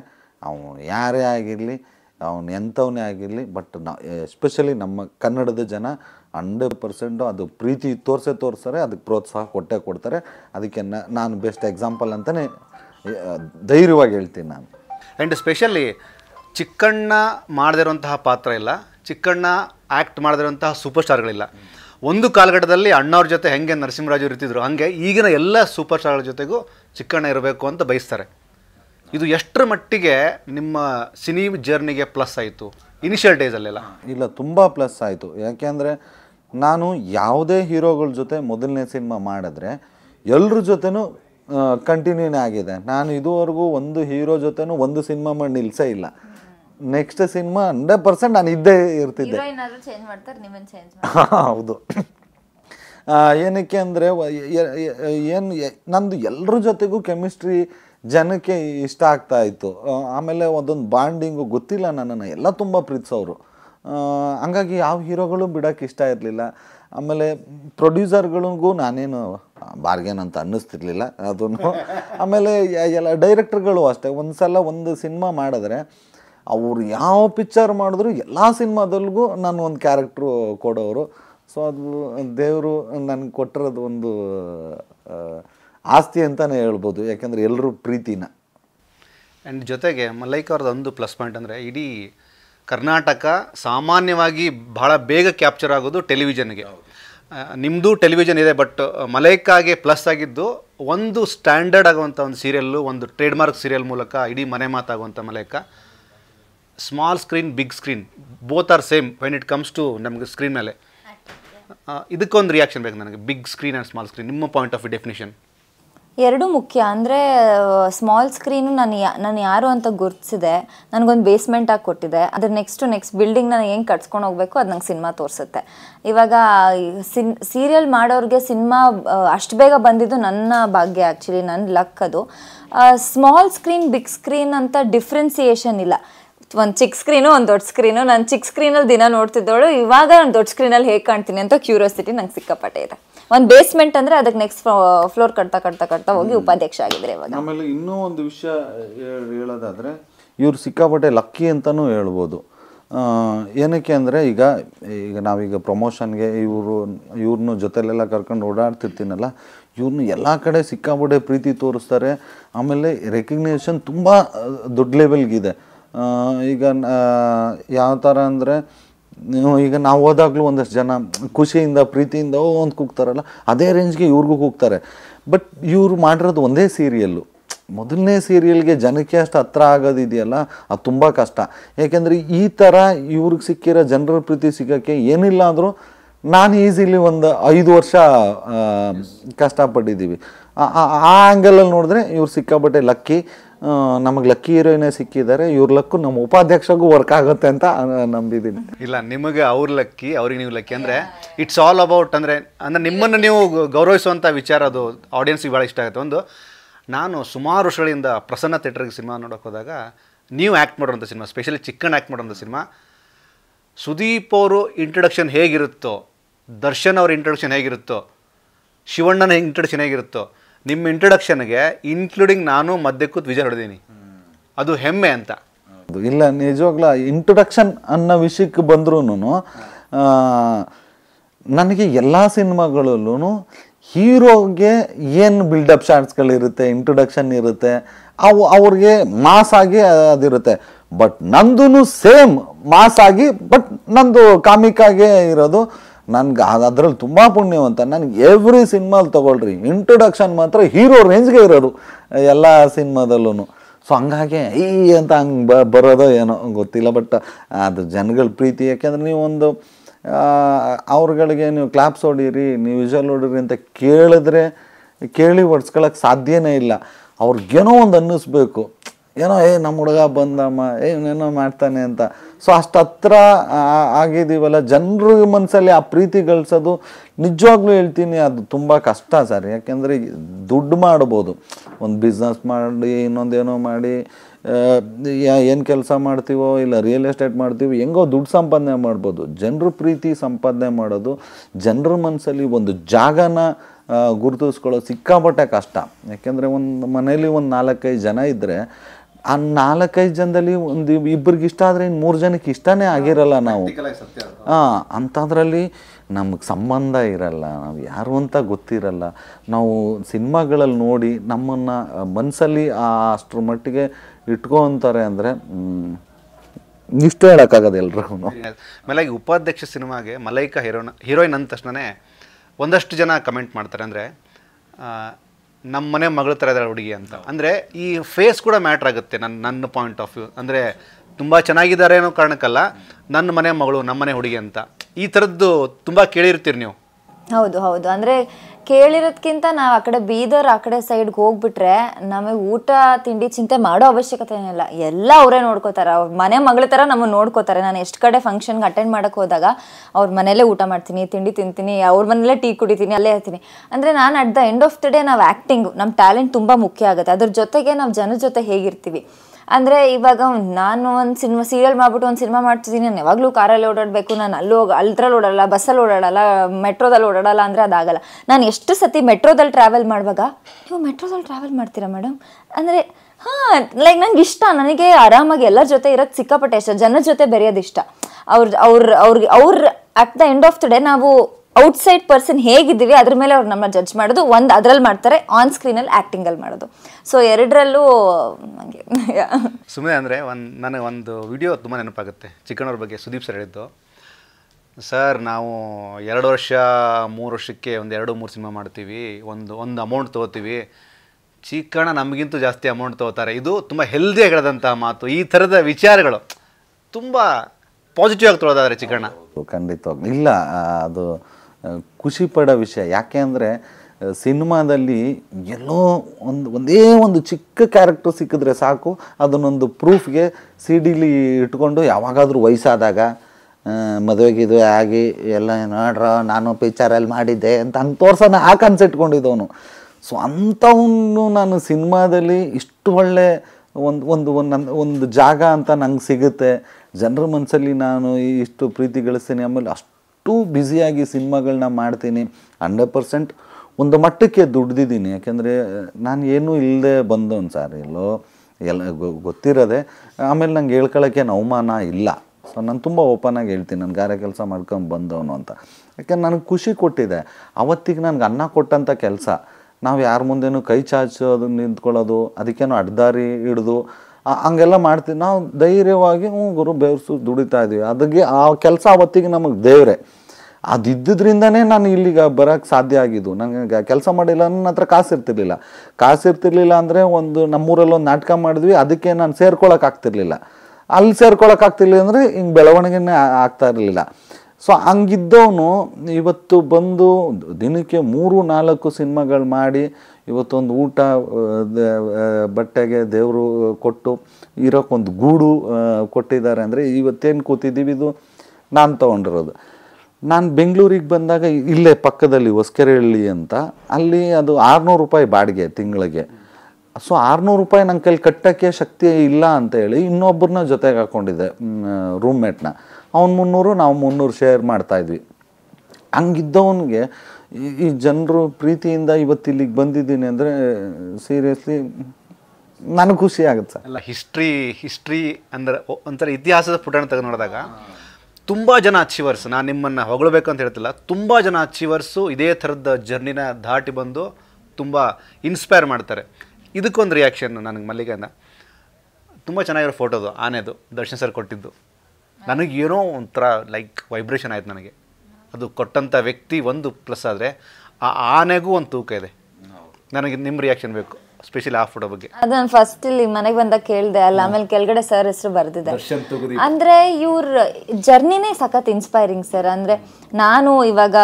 ಅವನು ಯಾರೇ ಆಗಿರಲಿ ಅವನು ಎಂಥವನೇ ಆಗಿರಲಿ ಬಟ್ ನ ಎಸ್ಪೆಷಲಿ ನಮ್ಮ ಕನ್ನಡದ ಜನ ಹಂಡ್ರೆಡ್ ಪರ್ಸೆಂಟು ಅದು ಪ್ರೀತಿ ತೋರಿಸೇ ತೋರಿಸ್ತಾರೆ ಅದಕ್ಕೆ ಪ್ರೋತ್ಸಾಹ ಕೊಟ್ಟೆ ಕೊಡ್ತಾರೆ ಅದಕ್ಕೆ ನಾನು ಬೆಸ್ಟ್ ಎಕ್ಸಾಂಪಲ್ ಅಂತಲೇ ಧೈರ್ಯವಾಗಿ ಹೇಳ್ತೀನಿ ನಾನು ಆ್ಯಂಡ್ ಸ್ಪೆಷಲಿ ಚಿಕ್ಕಣ್ಣ ಮಾಡದಿರುವಂತಹ ಪಾತ್ರ ಇಲ್ಲ ಚಿಕ್ಕಣ್ಣ ಆ್ಯಕ್ಟ್ ಮಾಡದಿರುವಂತಹ ಸೂಪರ್ ಸ್ಟಾರ್ಗಳಿಲ್ಲ ಒಂದು ಕಾಲಘಟ್ಟದಲ್ಲಿ ಅಣ್ಣವ್ರ ಜೊತೆ ಹೆಂಗೆ ನರಸಿಂಹರಾಜು ಇರ್ತಿದ್ರು ಹಾಗೆ ಈಗಿನ ಎಲ್ಲ ಸೂಪರ್ ಸ್ಟಾರ್ಗಳ ಜೊತೆಗೂ ಚಿಕ್ಕಣ್ಣ ಇರಬೇಕು ಅಂತ ಬಯಸ್ತಾರೆ ಇದು ಎಷ್ಟರ ಮಟ್ಟಿಗೆ ನಿಮ್ಮ ಸಿನಿ ಜರ್ನಿಗೆ ಪ್ಲಸ್ ಆಯಿತು ಇನಿಷಿಯಲ್ ಡೇಸಲ್ಲೆಲ್ಲ ಇಲ್ಲ ತುಂಬ ಪ್ಲಸ್ ಆಯಿತು ಯಾಕೆಂದರೆ ನಾನು ಯಾವುದೇ ಹೀರೋಗಳ ಜೊತೆ ಮೊದಲನೇ ಸಿನಿಮಾ ಮಾಡಿದ್ರೆ ಎಲ್ಲರ ಜೊತೆನೂ ಕಂಟಿನ್ಯೂನೇ ಆಗಿದೆ ನಾನು ಇದುವರೆಗೂ ಒಂದು ಹೀರೋ ಜೊತೆನೂ ಒಂದು ಸಿನಿಮಾ ಮಾಡಿ ನಿಲ್ಸೇ ಇಲ್ಲ ನೆಕ್ಸ್ಟ್ ಸಿನಿಮಾ ಹಂಡ್ರೆಡ್ ಪರ್ಸೆಂಟ್ ನಾನು ಇದ್ದೇ ಇರ್ತಿದ್ದೆ ಹೌದು ಏನಕ್ಕೆ ಅಂದರೆ ಏನು ನಂದು ಎಲ್ಲರ ಜೊತೆಗೂ ಕೆಮಿಸ್ಟ್ರಿ ಜನಕ್ಕೆ ಇಷ್ಟ ಆಗ್ತಾ ಇತ್ತು ಆಮೇಲೆ ಒಂದೊಂದು ಬಾಂಡಿಂಗು ಗೊತ್ತಿಲ್ಲ ನನ್ನನ್ನು ಎಲ್ಲ ತುಂಬ ಪ್ರೀತಿಸೋರು ಹಂಗಾಗಿ ಯಾವ ಹೀರೋಗಳು ಬಿಡೋಕ್ಕೆ ಇಷ್ಟ ಇರಲಿಲ್ಲ ಆಮೇಲೆ ಪ್ರೊಡ್ಯೂಸರ್ಗಳಿಗೂ ನಾನೇನು ಬಾರ್ಗೇನ್ ಅಂತ ಅನ್ನಿಸ್ತಿರ್ಲಿಲ್ಲ ಅದನ್ನು ಆಮೇಲೆ ಎಲ್ಲ ಡೈರೆಕ್ಟರ್ಗಳು ಅಷ್ಟೇ ಒಂದು ಸಲ ಒಂದು ಸಿನಿಮಾ ಮಾಡಿದ್ರೆ ಅವ್ರು ಯಾವ ಪಿಕ್ಚರ್ ಮಾಡಿದ್ರು ಎಲ್ಲ ಸಿನಿಮಾದಲ್ಗೂ ನಾನು ಒಂದು ಕ್ಯಾರೆಕ್ಟ್ರು ಕೊಡೋರು ಸೊ ಅದು ದೇವರು ನನಗೆ ಕೊಟ್ಟಿರೋದು ಒಂದು ಆಸ್ತಿ ಅಂತಲೇ ಹೇಳ್ಬೋದು ಯಾಕೆಂದರೆ ಎಲ್ಲರೂ ಪ್ರೀತಿನ ಆ್ಯಂಡ್ ಜೊತೆಗೆ ಮಲ್ಲೈಕ್ ಅವ್ರದ್ದು ಒಂದು ಪ್ಲಸ್ ಪಾಯಿಂಟ್ ಅಂದರೆ ಇಡೀ ಕರ್ನಾಟಕ ಸಾಮಾನ್ಯವಾಗಿ ಭಾಳ ಬೇಗ ಕ್ಯಾಪ್ಚರ್ ಆಗೋದು ಟೆಲಿವಿಷನ್ಗೆ ನಿಮ್ಮದು ಟೆಲಿವಿಷನ್ ಇದೆ ಬಟ್ ಮಲೈಕಾಗೆ ಪ್ಲಸ್ ಆಗಿದ್ದು ಒಂದು ಸ್ಟ್ಯಾಂಡರ್ಡ್ ಆಗುವಂಥ ಒಂದು ಸೀರಿಯಲ್ಲು ಒಂದು ಟ್ರೇಡ್ಮಾರ್ಕ್ ಸೀರಿಯಲ್ ಮೂಲಕ ಇಡೀ ಮನೆ ಮಾತಾಗುವಂಥ Malaika small screen big screen both are same when it comes to ನಮಗೆ ಸ್ಕ್ರೀನ್ ಮೇಲೆ ಇದಕ್ಕೊಂದು ರಿಯಾಕ್ಷನ್ ಬೇಕು ನನಗೆ big screen and small screen ನಿಮ್ಮ ಪಾಯಿಂಟ್ ಆಫ್ ಡೆಫಿನೇಷನ್ ಎರಡು ಮುಖ್ಯ ಅಂದರೆ ಸ್ಮಾಲ್ ಸ್ಕ್ರೀನು ನಾನು ನಾನು ಯಾರು ಅಂತ ಗುರುತಿಸಿದೆ ನನಗೊಂದು ಬೇಸ್ಮೆಂಟ್ ಆಗಿ ಕೊಟ್ಟಿದೆ ಅದ್ರ ನೆಕ್ಸ್ಟು ನೆಕ್ಸ್ಟ್ ಬಿಲ್ಡಿಂಗ್ ನಾನು ಹೆಂಗೆ ಕಟ್ಸ್ಕೊಂಡು ಹೋಗಬೇಕು ಅದು ನಂಗೆ ಸಿನಿಮಾ ತೋರಿಸುತ್ತೆ ಇವಾಗ ಸಿನ್ ಸೀರಿಯಲ್ ಮಾಡೋರಿಗೆ ಸಿನಿಮಾ ಅಷ್ಟು ಬೇಗ ಬಂದಿದ್ದು ನನ್ನ ಭಾಗ್ಯ ಆ್ಯಕ್ಚುಲಿ ನನ್ನ ಲಕ್ ಅದು ಸ್ಮಾಲ್ ಸ್ಕ್ರೀನ್ ಬಿಗ್ ಸ್ಕ್ರೀನ್ ಅಂತ ಡಿಫ್ರೆನ್ಸಿಯೇಷನ್ ಇಲ್ಲ ಒಂದು ಚಿಕ್ಕ ಸ್ಕ್ರೀನು ಒಂದು ದೊಡ್ಡ ಸ್ಕ್ರೀನು ನಾನು ಚಿಕ್ಕ ಸ್ಕ್ರೀನಲ್ಲಿ ದಿನ ನೋಡ್ತಿದ್ದೋಳು ಇವಾಗ ನಾನು ದೊಡ್ಡ ಸ್ಕ್ರೀನಲ್ಲಿ ಹೇಗೆ ಕಾಣ್ತೀನಿ ಅಂತ ಕ್ಯೂರಿಯಾಸಿಟಿ ನಂಗೆ ಸಿಕ್ಕಾಪಟ್ಟೆ ಇದೆ ಒಂದು ಬೇಸ್ಮೆಂಟ್ ಅಂದ್ರೆ ಅದಕ್ಕೆ ನೆಕ್ಸ್ಟ್ ಫ್ಲೋರ್ ಕಟ್ತಾ ಕಟ್ತಾ ಕಟ್ತಾ ಹೋಗಿ ಉಪಾಧ್ಯಕ್ಷ ಆಗಿದ್ರೆ ಆಮೇಲೆ ಇನ್ನೂ ಒಂದು ವಿಷಯ ಹೇಳೋದಾದ್ರೆ ಇವ್ರು ಸಿಕ್ಕಾಪಟ್ಟೆ ಲಕ್ಕಿ ಅಂತಾನೂ ಹೇಳ್ಬೋದು ಏನಕ್ಕೆ ಅಂದರೆ ಈಗ ಈಗ ನಾವೀಗ ಪ್ರಮೋಷನ್ಗೆ ಇವರು ಇವ್ರನ್ನೂ ಜೊತೆಲೆಲ್ಲ ಕರ್ಕೊಂಡು ಓಡಾಡ್ತಿರ್ತೀನಲ್ಲ ಇವ್ರನ್ನ ಎಲ್ಲ ಕಡೆ ಸಿಕ್ಕಾಪಟ್ಟೆ ಪ್ರೀತಿ ತೋರಿಸ್ತಾರೆ ಆಮೇಲೆ ರೆಕಗ್ನೇಷನ್ ತುಂಬ ದೊಡ್ಡ ಲೆವೆಲ್ಗಿದೆ ಈಗ ಯಾವ ಥರ ಅಂದರೆ ಈಗ ನಾವು ಹೋದಾಗಲೂ ಒಂದಷ್ಟು ಜನ ಖುಷಿಯಿಂದ ಪ್ರೀತಿಯಿಂದ ಒಂದು ಕೂಗ್ತಾರಲ್ಲ ಅದೇ ರೇಂಜ್ಗೆ ಇವ್ರಿಗೂ ಕೂಗ್ತಾರೆ ಬಟ್ ಇವರು ಮಾಡಿರೋದು ಒಂದೇ ಸೀರಿಯಲ್ಲು ಮೊದಲನೇ ಸೀರಿಯಲ್ಗೆ ಜನಕ್ಕೆ ಅಷ್ಟು ಹತ್ರ ಆಗೋದಿದೆಯಲ್ಲ ಅದು ತುಂಬ ಕಷ್ಟ ಏಕೆಂದರೆ ಈ ಥರ ಇವ್ರಿಗೆ ಸಿಕ್ಕಿರೋ ಜನರ ಪ್ರೀತಿ ಸಿಗೋಕ್ಕೆ ಏನಿಲ್ಲ ಅಂದರೂ ನಾನು ಈಸಿಲಿ ಒಂದು ಐದು ವರ್ಷ ಕಷ್ಟಪಟ್ಟಿದ್ದೀವಿ ಆ ಆ್ಯಂಗಲಲ್ಲಿ ನೋಡಿದ್ರೆ ಇವ್ರು ಸಿಕ್ಕಾಬಟ್ಟೆ ಲಕ್ಕಿ ನಮಗೆ ಲಕ್ಕಿ ಹೀರೋಯಿನೇ ಸಿಕ್ಕಿದ್ದಾರೆ ಇವ್ರ ಲಕ್ಕು ನಮ್ಮ ಉಪಾಧ್ಯಕ್ಷಗೂ ವರ್ಕ್ ಆಗುತ್ತೆ ಅಂತ ನಂಬಿದ್ದೀನಿ ಇಲ್ಲ ನಿಮಗೆ ಅವ್ರ ಲಕ್ಕಿ ಅವ್ರಿಗೆ ನೀವು ಲಕ್ಕಿ ಅಂದರೆ ಇಟ್ಸ್ ಆಲ್ ಅಬೌಟ್ ಅಂದರೆ ಅಂದರೆ ನಿಮ್ಮನ್ನು ನೀವು ಗೌರವಿಸುವಂಥ ವಿಚಾರ ಅದು ಆಡಿಯನ್ಸ್ಗೆ ಭಾಳ ಇಷ್ಟ ಆಗುತ್ತೆ ಒಂದು ನಾನು ಸುಮಾರು ವರ್ಷಗಳಿಂದ ಪ್ರಸನ್ನ ಥಿಯೇಟ್ರಿಗೆ ಸಿನಿಮಾ ನೋಡೋಕೆ ಹೋದಾಗ ನೀವು ಆ್ಯಕ್ಟ್ ಮಾಡೋಂಥ ಸಿನಿಮಾ ಸ್ಪೆಷಲಿ ಚಿಕ್ಕನ್ ಆ್ಯಕ್ಟ್ ಮಾಡೋಂಥ ಸಿನಿಮಾ ಸುದೀಪ್ ಅವರು ಇಂಟ್ರಡಕ್ಷನ್ ಹೇಗಿರುತ್ತೋ ದರ್ಶನ್ ಅವ್ರ ಇಂಟ್ರಡಕ್ಷನ್ ಹೇಗಿರುತ್ತೋ ಶಿವಣ್ಣನ ಇಂಟ್ರಡಕ್ಷನ್ ಹೇಗಿರುತ್ತೋ ನಿಮ್ಮ ಇಂಟ್ರೊಡಕ್ಷನ್ಗೆ ಇನ್ಕ್ಲೂಡಿಂಗ್ ನಾನು ಮಧ್ಯೆ ವಿಜಯ ಹೊಡೆದೀನಿ ಅದು ಹೆಮ್ಮೆ ಅಂತ ಇಲ್ಲ ನಿಜವಾಗ್ಲ ಇಂಟ್ರೊಡಕ್ಷನ್ ಅನ್ನೋ ವಿಷಯಕ್ಕೆ ಬಂದ್ರೂ ನನಗೆ ಎಲ್ಲ ಸಿನಿಮಾಗಳಲ್ಲೂ ಹೀರೋಗೆ ಏನು ಬಿಲ್ಡಪ್ ಶಾರ್ಟ್ಸ್ಗಳಿರುತ್ತೆ ಇಂಟ್ರೊಡಕ್ಷನ್ ಇರುತ್ತೆ ಅವು ಅವ್ರಿಗೆ ಮಾಸ್ ಆಗಿ ಅದಿರುತ್ತೆ ಬಟ್ ನಂದು ಸೇಮ್ ಮಾಸ್ ಆಗಿ ಬಟ್ ನಂದು ಕಾಮಿಕ್ ಆಗೇ ಇರೋದು ನನ್ಗೆ ಅದ್ರಲ್ಲಿ ತುಂಬ ಪುಣ್ಯವಂತ ನನ್ಗೆ ಎವ್ರಿ ಸಿನಿಮಾಲಿ ತೊಗೊಳ್ರಿ ಇಂಟ್ರೊಡಕ್ಷನ್ ಮಾತ್ರ ಹೀರೋ ರೇಂಜ್ಗೆ ಇರೋರು ಎಲ್ಲ ಸಿನಿಮಾದಲ್ಲೂ ಸೊ ಹಂಗಾಗೆ ಈ ಅಂತ ಹಂಗೆ ಬ ಬರೋದೋ ಏನೋ ಗೊತ್ತಿಲ್ಲ ಬಟ್ ಅದು ಜನಗಳ ಪ್ರೀತಿ ಯಾಕೆಂದ್ರೆ ನೀವೊಂದು ಅವ್ರಗಳಿಗೆ ನೀವು ಕ್ಲಾಪ್ಸ್ ಹೊಡೀರಿ ನೀವು ವಿಜುವಲ್ ಹೊಡೀರಿ ಅಂತ ಕೇಳಿದ್ರೆ ಕೇಳಿ ಹೊಡ್ಸ್ಕೊಳಕ್ಕೆ ಸಾಧ್ಯನೇ ಇಲ್ಲ ಅವ್ರಿಗೇನೋ ಒಂದು ಅನ್ನಿಸ್ಬೇಕು ಏನೋ ಏ ನಮ್ಮ ಹುಡುಗ ಬಂದಮ್ಮ ಏ ಇವನೇನೋ ಮಾಡ್ತಾನೆ ಅಂತ ಸೊ ಅಷ್ಟು ಹತ್ರ ಆಗಿದ್ದೀವಲ್ಲ ಜನರು ಮನಸ್ಸಲ್ಲಿ ಆ ಪ್ರೀತಿ ಗಳಿಸೋದು ನಿಜವಾಗ್ಲೂ ಹೇಳ್ತೀನಿ ಅದು ತುಂಬ ಕಷ್ಟ ಸರ್ ಯಾಕೆಂದರೆ ದುಡ್ಡು ಮಾಡ್ಬೋದು ಒಂದು ಬಿಸ್ನೆಸ್ ಮಾಡಿ ಇನ್ನೊಂದೇನೋ ಮಾಡಿ ಏನು ಕೆಲಸ ಮಾಡ್ತೀವೋ ಇಲ್ಲ ರಿಯಲ್ ಎಸ್ಟೇಟ್ ಮಾಡ್ತೀವೋ ಹೆಂಗೋ ದುಡ್ಡು ಸಂಪಾದನೆ ಮಾಡ್ಬೋದು ಜನರು ಪ್ರೀತಿ ಸಂಪಾದನೆ ಮಾಡೋದು ಜನರ ಮನಸ್ಸಲ್ಲಿ ಒಂದು ಜಾಗನ ಗುರುತಿಸ್ಕೊಳ್ಳೋದು ಸಿಕ್ಕಾಪಟ್ಟೆ ಕಷ್ಟ ಯಾಕೆಂದರೆ ಒಂದು ಮನೇಲಿ ಒಂದು ನಾಲ್ಕೈದು ಜನ ಇದ್ದರೆ ಆ ನಾಲ್ಕೈದು ಜನದಲ್ಲಿ ಒಂದು ಇಬ್ಬರಿಗೆ ಇಷ್ಟ ಆದರೆ ಇನ್ನು ಮೂರು ಜನಕ್ಕೆ ಇಷ್ಟನೇ ಆಗಿರಲ್ಲ ನಾವು ಹಾಂ ಅಂಥದ್ರಲ್ಲಿ ನಮಗೆ ಸಂಬಂಧ ಇರಲ್ಲ ನಾವು ಯಾರು ಅಂತ ಗೊತ್ತಿರಲ್ಲ ನಾವು ಸಿನಿಮಾಗಳಲ್ಲಿ ನೋಡಿ ನಮ್ಮನ್ನು ಮನಸ್ಸಲ್ಲಿ ಅಷ್ಟರ ಮಟ್ಟಿಗೆ ಇಟ್ಕೊಂತಾರೆ ಅಂದರೆ ಇಷ್ಟು ಹೇಳೋಕ್ಕಾಗದ ಎಲ್ಲರೂ ಆಮೇಲೆ ಉಪಾಧ್ಯಕ್ಷ ಸಿನಿಮಾಗೆ ಮಲೈಕಾ ಹೀರೋನ ಹೀರೋಯಿನ್ ಅಂದ ತಕ್ಷಣನೇ ಒಂದಷ್ಟು ಜನ ಕಮೆಂಟ್ ಮಾಡ್ತಾರೆ ಅಂದರೆ ನಮ್ಮ ಮನೆ ಮಗಳ ಥರ ಇದ್ದಾರೆ ಹುಡುಗಿ ಅಂತ ಅಂದರೆ ಈ ಫೇಸ್ ಕೂಡ ಮ್ಯಾಟ್ರ್ ಆಗುತ್ತೆ ನನ್ನ ನನ್ನ ಪಾಯಿಂಟ್ ಆಫ್ ವ್ಯೂ ಅಂದರೆ ತುಂಬ ಚೆನ್ನಾಗಿದ್ದಾರೆ ಅನ್ನೋ ಕಾರಣಕ್ಕಲ್ಲ ನನ್ನ ಮನೆ ಮಗಳು ನಮ್ಮನೆ ಹುಡುಗಿ ಅಂತ ಈ ಥರದ್ದು ತುಂಬ ಕೇಳಿರ್ತೀರಿ ನೀವು ಹೌದು ಹೌದು ಅಂದರೆ ಕೇಳಿರೋದ್ಕಿಂತ ನಾವು ಆ ಕಡೆ ಬೀದರ್ ಆ ಕಡೆ ಸೈಡ್ಗೆ ಹೋಗ್ಬಿಟ್ರೆ ನಮಗೆ ಊಟ ತಿಂಡಿ ಚಿಂತೆ ಮಾಡೋ ಅವಶ್ಯಕತೆ ಏನಿಲ್ಲ ಎಲ್ಲ ಅವರೇ ನೋಡ್ಕೋತಾರೆ ಅವ್ರ ಮನೆ ಮಗಳ ಥರ ನಮ್ಮನ್ನು ನೋಡ್ಕೋತಾರೆ ನಾನು ಎಷ್ಟು ಕಡೆ ಫಂಕ್ಷನ್ಗೆ ಅಟೆಂಡ್ ಮಾಡೋಕ್ಕೆ ಹೋದಾಗ ಅವ್ರ ಮನೆಯಲ್ಲೇ ಊಟ ಮಾಡ್ತೀನಿ ತಿಂಡಿ ತಿಂತೀನಿ ಅವ್ರ ಮನೇಲೇ ಟೀ ಕುಡಿತೀನಿ ಅಲ್ಲೇ ಇರ್ತೀನಿ ಅಂದರೆ ನಾನು at the end of the day ನಾವು ಆ್ಯಕ್ಟಿಂಗು ನಮ್ಮ ಟ್ಯಾಲೆಂಟ್ ತುಂಬ ಮುಖ್ಯ ಆಗುತ್ತೆ ಅದ್ರ ಜೊತೆಗೆ ನಾವು ಜನರ ಜೊತೆ ಹೇಗಿರ್ತೀವಿ ಅಂದರೆ ಇವಾಗ ನಾನು ಒಂದು ಸಿನಿಮಾ ಸೀರಿಯಲ್ ಮಾಡಿಬಿಟ್ಟು ಒಂದು ಸಿನಿಮಾ ಮಾಡ್ತಿದ್ದೀನಿ ನಾನು ಯಾವಾಗಲೂ ಕಾರಲ್ಲಿ ಓಡಾಡಬೇಕು ನಾನು ಅಲ್ಲಿ ಹೋಗಿ ಓಡೋಲ್ಲ ಓಡಾಡಲ್ಲ ಬಸ್ಸಲ್ಲಿ ಓಡಾಡಲ್ಲ ಮೆಟ್ರೋದಲ್ಲಿ ಓಡಾಡಲ್ಲ ಅಂದರೆ ಅದಾಗಲ್ಲ ನಾನು ಎಷ್ಟು ಸತಿ ಮೆಟ್ರೋದಲ್ಲಿ ಟ್ರಾವೆಲ್ ಮಾಡುವಾಗ ನೀವು ಮೆಟ್ರೋದಲ್ಲಿ ಟ್ರಾವೆಲ್ ಮಾಡ್ತೀರಾ ಮೇಡಮ್ ಅಂದರೆ ಹಾಂ ಲೈಕ್ ನನಗೆ ಇಷ್ಟ ನನಗೆ ಆರಾಮಾಗಿ ಎಲ್ಲರ ಜೊತೆ ಇರೋದು ಸಿಕ್ಕಾಪಟ್ಟೆ ಇಷ್ಟ ಜನರ ಜೊತೆ ಬೆರೆಯೋದು ಇಷ್ಟ ಅವ್ರ ಅವ್ರ ಅವ್ರಿಗೆ ಅವ್ರ at the end of the day ನಾವು ಔಟ್ಸೈಡ್ ಪರ್ಸನ್ ಹೇಗಿದ್ದೀವಿ ಅದ್ರ ಮೇಲೆ ಅವ್ರು ನಮ್ಮ ಜಡ್ಜ್ ಮಾಡೋದು ಒಂದು ಅದರಲ್ಲಿ ಮಾಡ್ತಾರೆ ಆನ್ ಸ್ಕ್ರೀನಲ್ಲಿ ಅಲ್ಲಿ ಮಾಡೋದು ಸೊ ಎರಡರಲ್ಲೂ ನನಗೆ ಸುಮ್ಮನೆ ಅಂದರೆ ಒಂದು ನನಗೆ ಒಂದು ವಿಡಿಯೋ ತುಂಬ ನೆನಪಾಗುತ್ತೆ ಚಿಕ್ಕಣ್ಣವ್ರ ಬಗ್ಗೆ ಸುದೀಪ್ ಸರ್ ಹೇಳಿದ್ದು ಸರ್ ನಾವು ಎರಡು ವರ್ಷ ಮೂರು ವರ್ಷಕ್ಕೆ ಒಂದು ಎರಡು ಮೂರು ಸಿನಿಮಾ ಮಾಡ್ತೀವಿ ಒಂದು ಒಂದು ಅಮೌಂಟ್ ತೊಗೋತೀವಿ ಚಿಕ್ಕಣ್ಣ ನಮಗಿಂತೂ ಜಾಸ್ತಿ ಅಮೌಂಟ್ ತೊಗೋತಾರೆ ಇದು ತುಂಬ ಹೆಲ್ದಿ ಹೇಳದಂಥ ಮಾತು ಈ ಥರದ ವಿಚಾರಗಳು ತುಂಬ ಪಾಸಿಟಿವ್ ಆಗಿ ತೊಗೊಳೋದಾದ್ರೆ ಚಿಕ್ಕಣ್ಣ ಖಂಡಿತವಾಗ ಇಲ್ಲ ಅದು ಖುಷಿ ಪಡೋ ವಿಷಯ ಯಾಕೆ ಅಂದರೆ ಸಿನಿಮಾದಲ್ಲಿ ಎಲ್ಲೋ ಒಂದು ಒಂದೇ ಒಂದು ಚಿಕ್ಕ ಕ್ಯಾರೆಕ್ಟರ್ ಸಿಕ್ಕಿದ್ರೆ ಸಾಕು ಅದನ್ನೊಂದು ಪ್ರೂಫ್ಗೆ ಸಿ ಡಿಲಿ ಇಟ್ಕೊಂಡು ಯಾವಾಗಾದರೂ ವಯಸ್ಸಾದಾಗ ಮದುವೆಗಿದು ಆಗಿ ಎಲ್ಲ ನೋಡ್ರ ನಾನು ಪಿಕ್ಚರಲ್ಲಿ ಮಾಡಿದ್ದೆ ಅಂತ ಹಂಗೆ ತೋರ್ಸೋಣ ಆ ಕನ್ಸೆಟ್ಕೊಂಡಿದ್ದವನು ಸೊ ಅಂಥವನ್ನು ನಾನು ಸಿನಿಮಾದಲ್ಲಿ ಇಷ್ಟು ಒಳ್ಳೆ ಒಂದು ಒಂದು ಒಂದು ಒಂದು ಜಾಗ ಅಂತ ನಂಗೆ ಸಿಗುತ್ತೆ ಜನರ ಮನಸ್ಸಲ್ಲಿ ನಾನು ಇಷ್ಟು ಪ್ರೀತಿ ಗಳಿಸ್ತೀನಿ ಆಮೇಲೆ ಅಷ್ಟು ಅಷ್ಟು ಬ್ಯುಸಿಯಾಗಿ ಸಿನಿಮಾಗಳನ್ನ ಮಾಡ್ತೀನಿ ಹಂಡ್ರೆಡ್ ಪರ್ಸೆಂಟ್ ಒಂದು ಮಟ್ಟಕ್ಕೆ ದುಡ್ದಿದ್ದೀನಿ ಯಾಕೆಂದರೆ ನಾನು ಏನೂ ಇಲ್ಲದೆ ಬಂದವನು ಸರ್ ಎಲ್ಲೋ ಎಲ್ಲ ಗೊತ್ತಿರೋದೆ ಆಮೇಲೆ ನಂಗೆ ಹೇಳ್ಕೊಳ್ಳೋಕ್ಕೆ ಅವಮಾನ ಇಲ್ಲ ಸೊ ನಾನು ತುಂಬ ಓಪನಾಗಿ ಹೇಳ್ತೀನಿ ನಾನು ಗಾರೆ ಕೆಲಸ ಮಾಡ್ಕೊಂಡು ಬಂದವನು ಅಂತ ಯಾಕೆಂದ್ರೆ ನನಗೆ ಖುಷಿ ಕೊಟ್ಟಿದೆ ಅವತ್ತಿಗೆ ನನಗೆ ಅನ್ನ ಕೊಟ್ಟಂಥ ಕೆಲಸ ನಾವು ಯಾರ ಮುಂದೆನೂ ಕೈ ಚಾಚೋದು ನಿಂತ್ಕೊಳ್ಳೋದು ಅದಕ್ಕೇನು ಅಡ್ದಾರಿ ಹಿಡಿದು ಹಂಗೆಲ್ಲ ಮಾಡ್ತೀವಿ ನಾವು ಧೈರ್ಯವಾಗಿ ಹ್ಞೂ ಗುರು ಬೆವರ್ಸು ದುಡಿತಾ ಇದ್ದೀವಿ ಅದಕ್ಕೆ ಆ ಕೆಲಸ ಅವತ್ತಿಗೆ ನಮಗೆ ದೇವ್ರೆ ಅದಿದ್ದದ್ರಿಂದನೇ ನಾನು ಇಲ್ಲಿಗೆ ಬರೋಕ್ಕೆ ಸಾಧ್ಯ ಆಗಿದ್ದು ನನಗೆ ಕೆಲಸ ಮಾಡಿಲ್ಲ ನನ್ನ ಹತ್ರ ಕಾಸು ಇರ್ತಿರ್ಲಿಲ್ಲ ಕಾಸು ಇರ್ತಿರ್ಲಿಲ್ಲ ಅಂದರೆ ಒಂದು ನಮ್ಮೂರಲ್ಲಿ ಒಂದು ನಾಟಕ ಮಾಡಿದ್ವಿ ಅದಕ್ಕೆ ನಾನು ಸೇರ್ಕೊಳಕ್ಕೆ ಆಗ್ತಿರ್ಲಿಲ್ಲ ಅಲ್ಲಿ ಸೇರ್ಕೊಳಕ್ಕೆ ಆಗ್ತಿರ್ಲಿಲ್ಲ ಅಂದರೆ ಹಿಂಗೆ ಬೆಳವಣಿಗೆನೇ ಆಗ್ತಾ ಇರಲಿಲ್ಲ ಸೊ ಹಂಗಿದ್ದವನು ಇವತ್ತು ಬಂದು ದಿನಕ್ಕೆ ಮೂರು ನಾಲ್ಕು ಸಿನಿಮಾಗಳು ಮಾಡಿ ಇವತ್ತೊಂದು ಊಟ ಬಟ್ಟೆಗೆ ದೇವರು ಕೊಟ್ಟು ಇರೋಕ್ಕೊಂದು ಗೂಡು ಕೊಟ್ಟಿದ್ದಾರೆ ಅಂದರೆ ಇವತ್ತೇನು ಕೂತಿದ್ದೀವಿ ಇದು ನಾನು ತೊಗೊಂಡಿರೋದು ನಾನು ಬೆಂಗಳೂರಿಗೆ ಬಂದಾಗ ಇಲ್ಲೇ ಪಕ್ಕದಲ್ಲಿ ಹೊಸ್ಕೆರೆಹಳ್ಳಿ ಅಂತ ಅಲ್ಲಿ ಅದು ಆರುನೂರು ರೂಪಾಯಿ ಬಾಡಿಗೆ ತಿಂಗಳಿಗೆ ಸೊ ಆರುನೂರು ರೂಪಾಯಿ ನನ್ನ ಕೈಲಿ ಕಟ್ಟೋಕ್ಕೆ ಶಕ್ತಿ ಇಲ್ಲ ಅಂತ ಹೇಳಿ ಇನ್ನೊಬ್ಬರನ್ನ ಜೊತೆಗೆ ಹಾಕ್ಕೊಂಡಿದ್ದೆ ರೂಮ್ಮೇಟ್ನ ಅವ್ನು ಮುನ್ನೂರು ನಾವು ಮುನ್ನೂರು ಶೇರ್ ಮಾಡ್ತಾಯಿದ್ವಿ ಹಂಗಿದ್ದವನಿಗೆ ಈ ಜನರು ಪ್ರೀತಿಯಿಂದ ಇವತ್ತು ಇಲ್ಲಿಗೆ ಬಂದಿದ್ದೀನಿ ಅಂದರೆ ಸೀರಿಯಸ್ಲಿ ನನಗೆ ಖುಷಿ ಆಗುತ್ತೆ ಸರ್ ಅಲ್ಲ ಹಿಸ್ಟ್ರಿ ಹಿಸ್ಟ್ರಿ ಅಂದ್ರೆ ಒಂಥರ ಇತಿಹಾಸದ ಪುಟಾಣ ತೆಗೆದು ನೋಡಿದಾಗ ತುಂಬ ಜನ ಅಚೀವರ್ಸ್ ನಾನು ನಿಮ್ಮನ್ನು ಹೊಗಳಬೇಕು ಅಂತ ಹೇಳ್ತಿಲ್ಲ ತುಂಬ ಜನ ಅಚೀವರ್ಸು ಇದೇ ಥರದ ಜರ್ನಿನ ದಾಟಿ ಬಂದು ತುಂಬ ಇನ್ಸ್ಪೈರ್ ಮಾಡ್ತಾರೆ ಇದಕ್ಕೊಂದು ರಿಯಾಕ್ಷನ್ ನನಗೆ ಮಲ್ಲಿಗೆಯಿಂದ ತುಂಬ ಚೆನ್ನಾಗಿರೋ ಫೋಟೋದು ಆನೆದು ದರ್ಶನ್ ಸರ್ ಕೊಟ್ಟಿದ್ದು ನನಗೇನೋ ಒಂಥರ ಲೈಕ್ ವೈಬ್ರೇಷನ್ ಆಯಿತು ನನಗೆ ಅದು ಕೊಟ್ಟಂಥ ವ್ಯಕ್ತಿ ಒಂದು ಪ್ಲಸ್ ಆದರೆ ಆ ಆನೆಗೂ ಒಂದು ತೂಕ ಇದೆ ನನಗೆ ನಿಮ್ಮ ರಿಯಾಕ್ಷನ್ ಬೇಕು ಸ್ಪೆಷಲ್ ಆ ಫೋಟೋ ಬಗ್ಗೆ ಅದು ಫಸ್ಟ್ ಇಲ್ಲಿ ಮನೆಗೆ ಬಂದಾಗ ಕೇಳಿದೆ ಅಲ್ಲ ಆಮೇಲೆ ಕೆಳಗಡೆ ಸರ್ ಹೆಸರು ಬರ್ದಿದೆ ಅಂದ್ರೆ ಇವ್ರ ಜರ್ನಿನೇ ಸಖತ್ ಇನ್ಸ್ಪೈರಿಂಗ್ ಸರ್ ಅಂದ್ರೆ ನಾನು ಇವಾಗ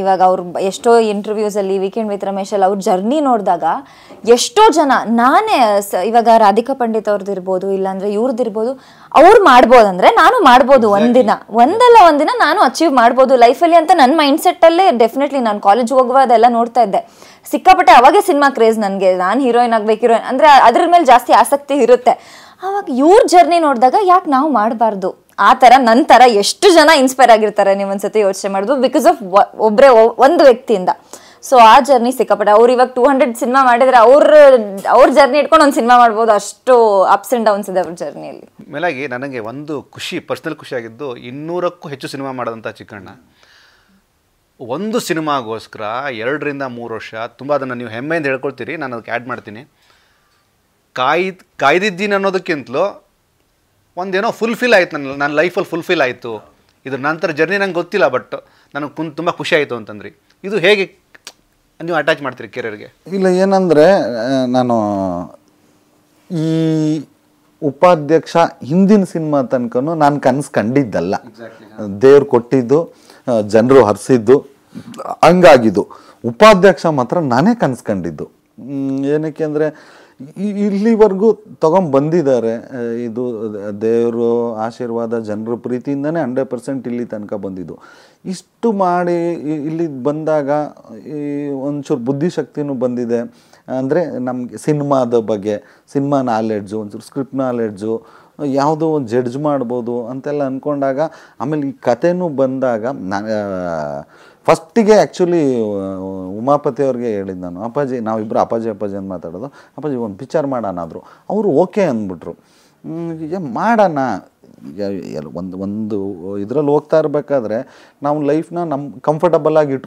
ಇವಾಗ ಅವ್ರ ಎಷ್ಟೋ ಇಂಟರ್ವ್ಯೂಸ್ ಅಲ್ಲಿ ವೀಕೆಂಡ್ ವಿತ್ ರಮೇಶ್ ಅಲ್ಲಿ ಅವ್ರ ಜರ್ನಿ ನೋಡಿದಾಗ ಎಷ್ಟೋ ಜನ ನಾನೇ ಇವಾಗ ರಾಧಿಕಾ ಪಂಡಿತ್ ಅವ್ರದ್ದು ಇರ್ಬೋದು ಇಲ್ಲಾಂದ್ರೆ ಇವ್ರದ್ದು ಇರ್ಬೋದು ಅವ್ರು ಮಾಡ್ಬೋದು ಅಂದ್ರೆ ನಾನು ಮಾಡ್ಬೋದು ಒಂದಿನ ಒಂದಲ್ಲ ಒಂದಿನ ನಾನು ಅಚೀವ್ ಮಾಡ್ಬೋದು ಲೈಫಲ್ಲಿ ಅಂತ ನನ್ನ ಮೈಂಡ್ ಸೆಟ್ ಅಲ್ಲೇ ಡೆಫಿನೆಟ್ಲಿ ನಾನು ಕಾಲೇಜ್ ಹೋಗುವ ಅದೆಲ್ಲ ನೋಡ್ತಾ ಇದ್ದೆ ಸಿಕ್ಕಾಪಟ್ಟೆ ಅವಾಗೆ ಸಿನಿಮಾ ಕ್ರೇಜ್ ನನಗೆ ನಾನು ಹೀರೋಯಿನ್ ಆಗಬೇಕು ಹೀರೋಯಿನ್ ಅಂದರೆ ಅದ್ರ ಮೇಲೆ ಜಾಸ್ತಿ ಆಸಕ್ತಿ ಇರುತ್ತೆ ಅವಾಗ ಇವ್ರ ಜರ್ನಿ ನೋಡಿದಾಗ ಯಾಕೆ ನಾವು ಮಾಡಬಾರ್ದು ಆ ಥರ ನನ್ನ ಥರ ಎಷ್ಟು ಜನ ಇನ್ಸ್ಪೈರ್ ಆಗಿರ್ತಾರೆ ನೀವೊಂದ್ಸತಿ ಯೋಚನೆ ಮಾಡೋದು ಬಿಕಾಸ್ ಆಫ್ ಒಬ್ಬರೇ ಒಂದು ವ್ಯಕ್ತಿಯಿಂದ ಸೊ ಆ ಜರ್ನಿ ಸಿಕ್ಕಾಪಟ್ಟೆ ಅವ್ರು ಇವಾಗ ಟೂ ಹಂಡ್ರೆಡ್ ಸಿನಿಮಾ ಮಾಡಿದರೆ ಅವ್ರ ಅವ್ರ ಜರ್ನಿ ಇಟ್ಕೊಂಡು ಒಂದು ಸಿನಿಮಾ ಮಾಡ್ಬೋದು ಅಷ್ಟು ಅಪ್ಸ್ ಆ್ಯಂಡ್ ಡೌನ್ಸ್ ಇದೆ ಅವ್ರ ಜರ್ನಿಯಲ್ಲಿ ಮೇಲಾಗಿ ನನಗೆ ಒಂದು ಖುಷಿ ಪರ್ಸ್ನಲ್ ಖುಷಿಯಾಗಿದ್ದು ಇನ್ನೂರಕ್ಕೂ ಹೆಚ್ಚು ಸಿನಿಮಾ ಮಾಡಿದಂಥ ಚಿಕ್ಕಣ್ಣ ಒಂದು ಸಿನಿಮಾಗೋಸ್ಕರ ಎರಡರಿಂದ ಮೂರು ವರ್ಷ ತುಂಬ ಅದನ್ನು ನೀವು ಹೆಮ್ಮೆಯಿಂದ ಹೇಳ್ಕೊಳ್ತೀರಿ ನಾನು ಅದಕ್ಕೆ ಆ್ಯಡ್ ಮಾಡ್ತೀನಿ ಕಾಯ್ದು ಕಾಯ್ದಿದ್ದೀನಿ ಅನ್ನೋದಕ್ಕಿಂತಲೂ ಒಂದೇನೋ ಫುಲ್ಫಿಲ್ ಆಯ್ತು ನನ್ನ ನನ್ನ ಲೈಫಲ್ಲಿ ಫುಲ್ಫಿಲ್ ಆಯಿತು ಇದ್ರ ನಂತರ ಜರ್ನಿ ನಂಗೆ ಗೊತ್ತಿಲ್ಲ ಬಟ್ ನನಗೆ ಕುಂತ ತುಂಬ ಖುಷಿ ಆಯಿತು ಅಂತಂದ್ರಿ ಇದು ಹೇಗೆ ನೀವು ಅಟ್ಯಾಚ್ ಮಾಡ್ತೀರಿ ಕೆರಿಯರ್ಗೆ ಇಲ್ಲ ಏನಂದರೆ ನಾನು ಈ ಉಪಾಧ್ಯಕ್ಷ ಹಿಂದಿನ ಸಿನಿಮಾ ತನಕ ನಾನು ಕನಸು ಕಂಡಿದ್ದಲ್ಲ ದೇವ್ರು ಕೊಟ್ಟಿದ್ದು ಜನರು ಹರಿಸಿದ್ದು ಹಂಗಾಗಿದ್ದು ಉಪಾಧ್ಯಕ್ಷ ಮಾತ್ರ ನಾನೇ ಕನ್ಸ್ಕೊಂಡಿದ್ದು ಏನಕ್ಕೆ ಅಂದರೆ ಇಲ್ಲಿವರೆಗೂ ಬಂದಿದ್ದಾರೆ ಇದು ದೇವರು ಆಶೀರ್ವಾದ ಜನರ ಪ್ರೀತಿಯಿಂದನೇ ಹಂಡ್ರೆಡ್ ಪರ್ಸೆಂಟ್ ಇಲ್ಲಿ ತನಕ ಬಂದಿದ್ದು ಇಷ್ಟು ಮಾಡಿ ಇಲ್ಲಿ ಬಂದಾಗ ಈ ಒಂಚೂರು ಬುದ್ಧಿಶಕ್ತಿನೂ ಬಂದಿದೆ ಅಂದರೆ ನಮಗೆ ಸಿನಿಮಾದ ಬಗ್ಗೆ ಸಿನಿಮಾ ನಾಲೆಡ್ಜು ಒಂಚೂರು ಸ್ಕ್ರಿಪ್ಟ್ ನಾಲೆಡ್ಜು ಯಾವುದೋ ಒಂದು ಜಡ್ಜ್ ಮಾಡ್ಬೋದು ಅಂತೆಲ್ಲ ಅಂದ್ಕೊಂಡಾಗ ಆಮೇಲೆ ಈ ಕಥೆನೂ ಬಂದಾಗ ನಾನು ಫಸ್ಟಿಗೆ ಆ್ಯಕ್ಚುಲಿ ಉಮಾಪತಿ ಅವ್ರಿಗೆ ಹೇಳಿದ್ದು ನಾನು ಅಪ್ಪಾಜಿ ನಾವಿಬ್ಬರು ಅಪ್ಪಾಜಿ ಅಪ್ಪಾಜಿ ಅಂತ ಮಾತಾಡೋದು ಅಪ್ಪಾಜಿ ಒಂದು ಪಿಚ್ಚರ್ ಮಾಡೋಣ ಅವರು ಓಕೆ ಅಂದ್ಬಿಟ್ರು ಮಾಡೋಣ ಒಂದು ಒಂದು ಇದರಲ್ಲಿ ಹೋಗ್ತಾ ಇರಬೇಕಾದ್ರೆ ನಾವು ಲೈಫ್ನ ನಮ್ಮ ಕಂಫರ್ಟಬಲ್ ಆಗಿ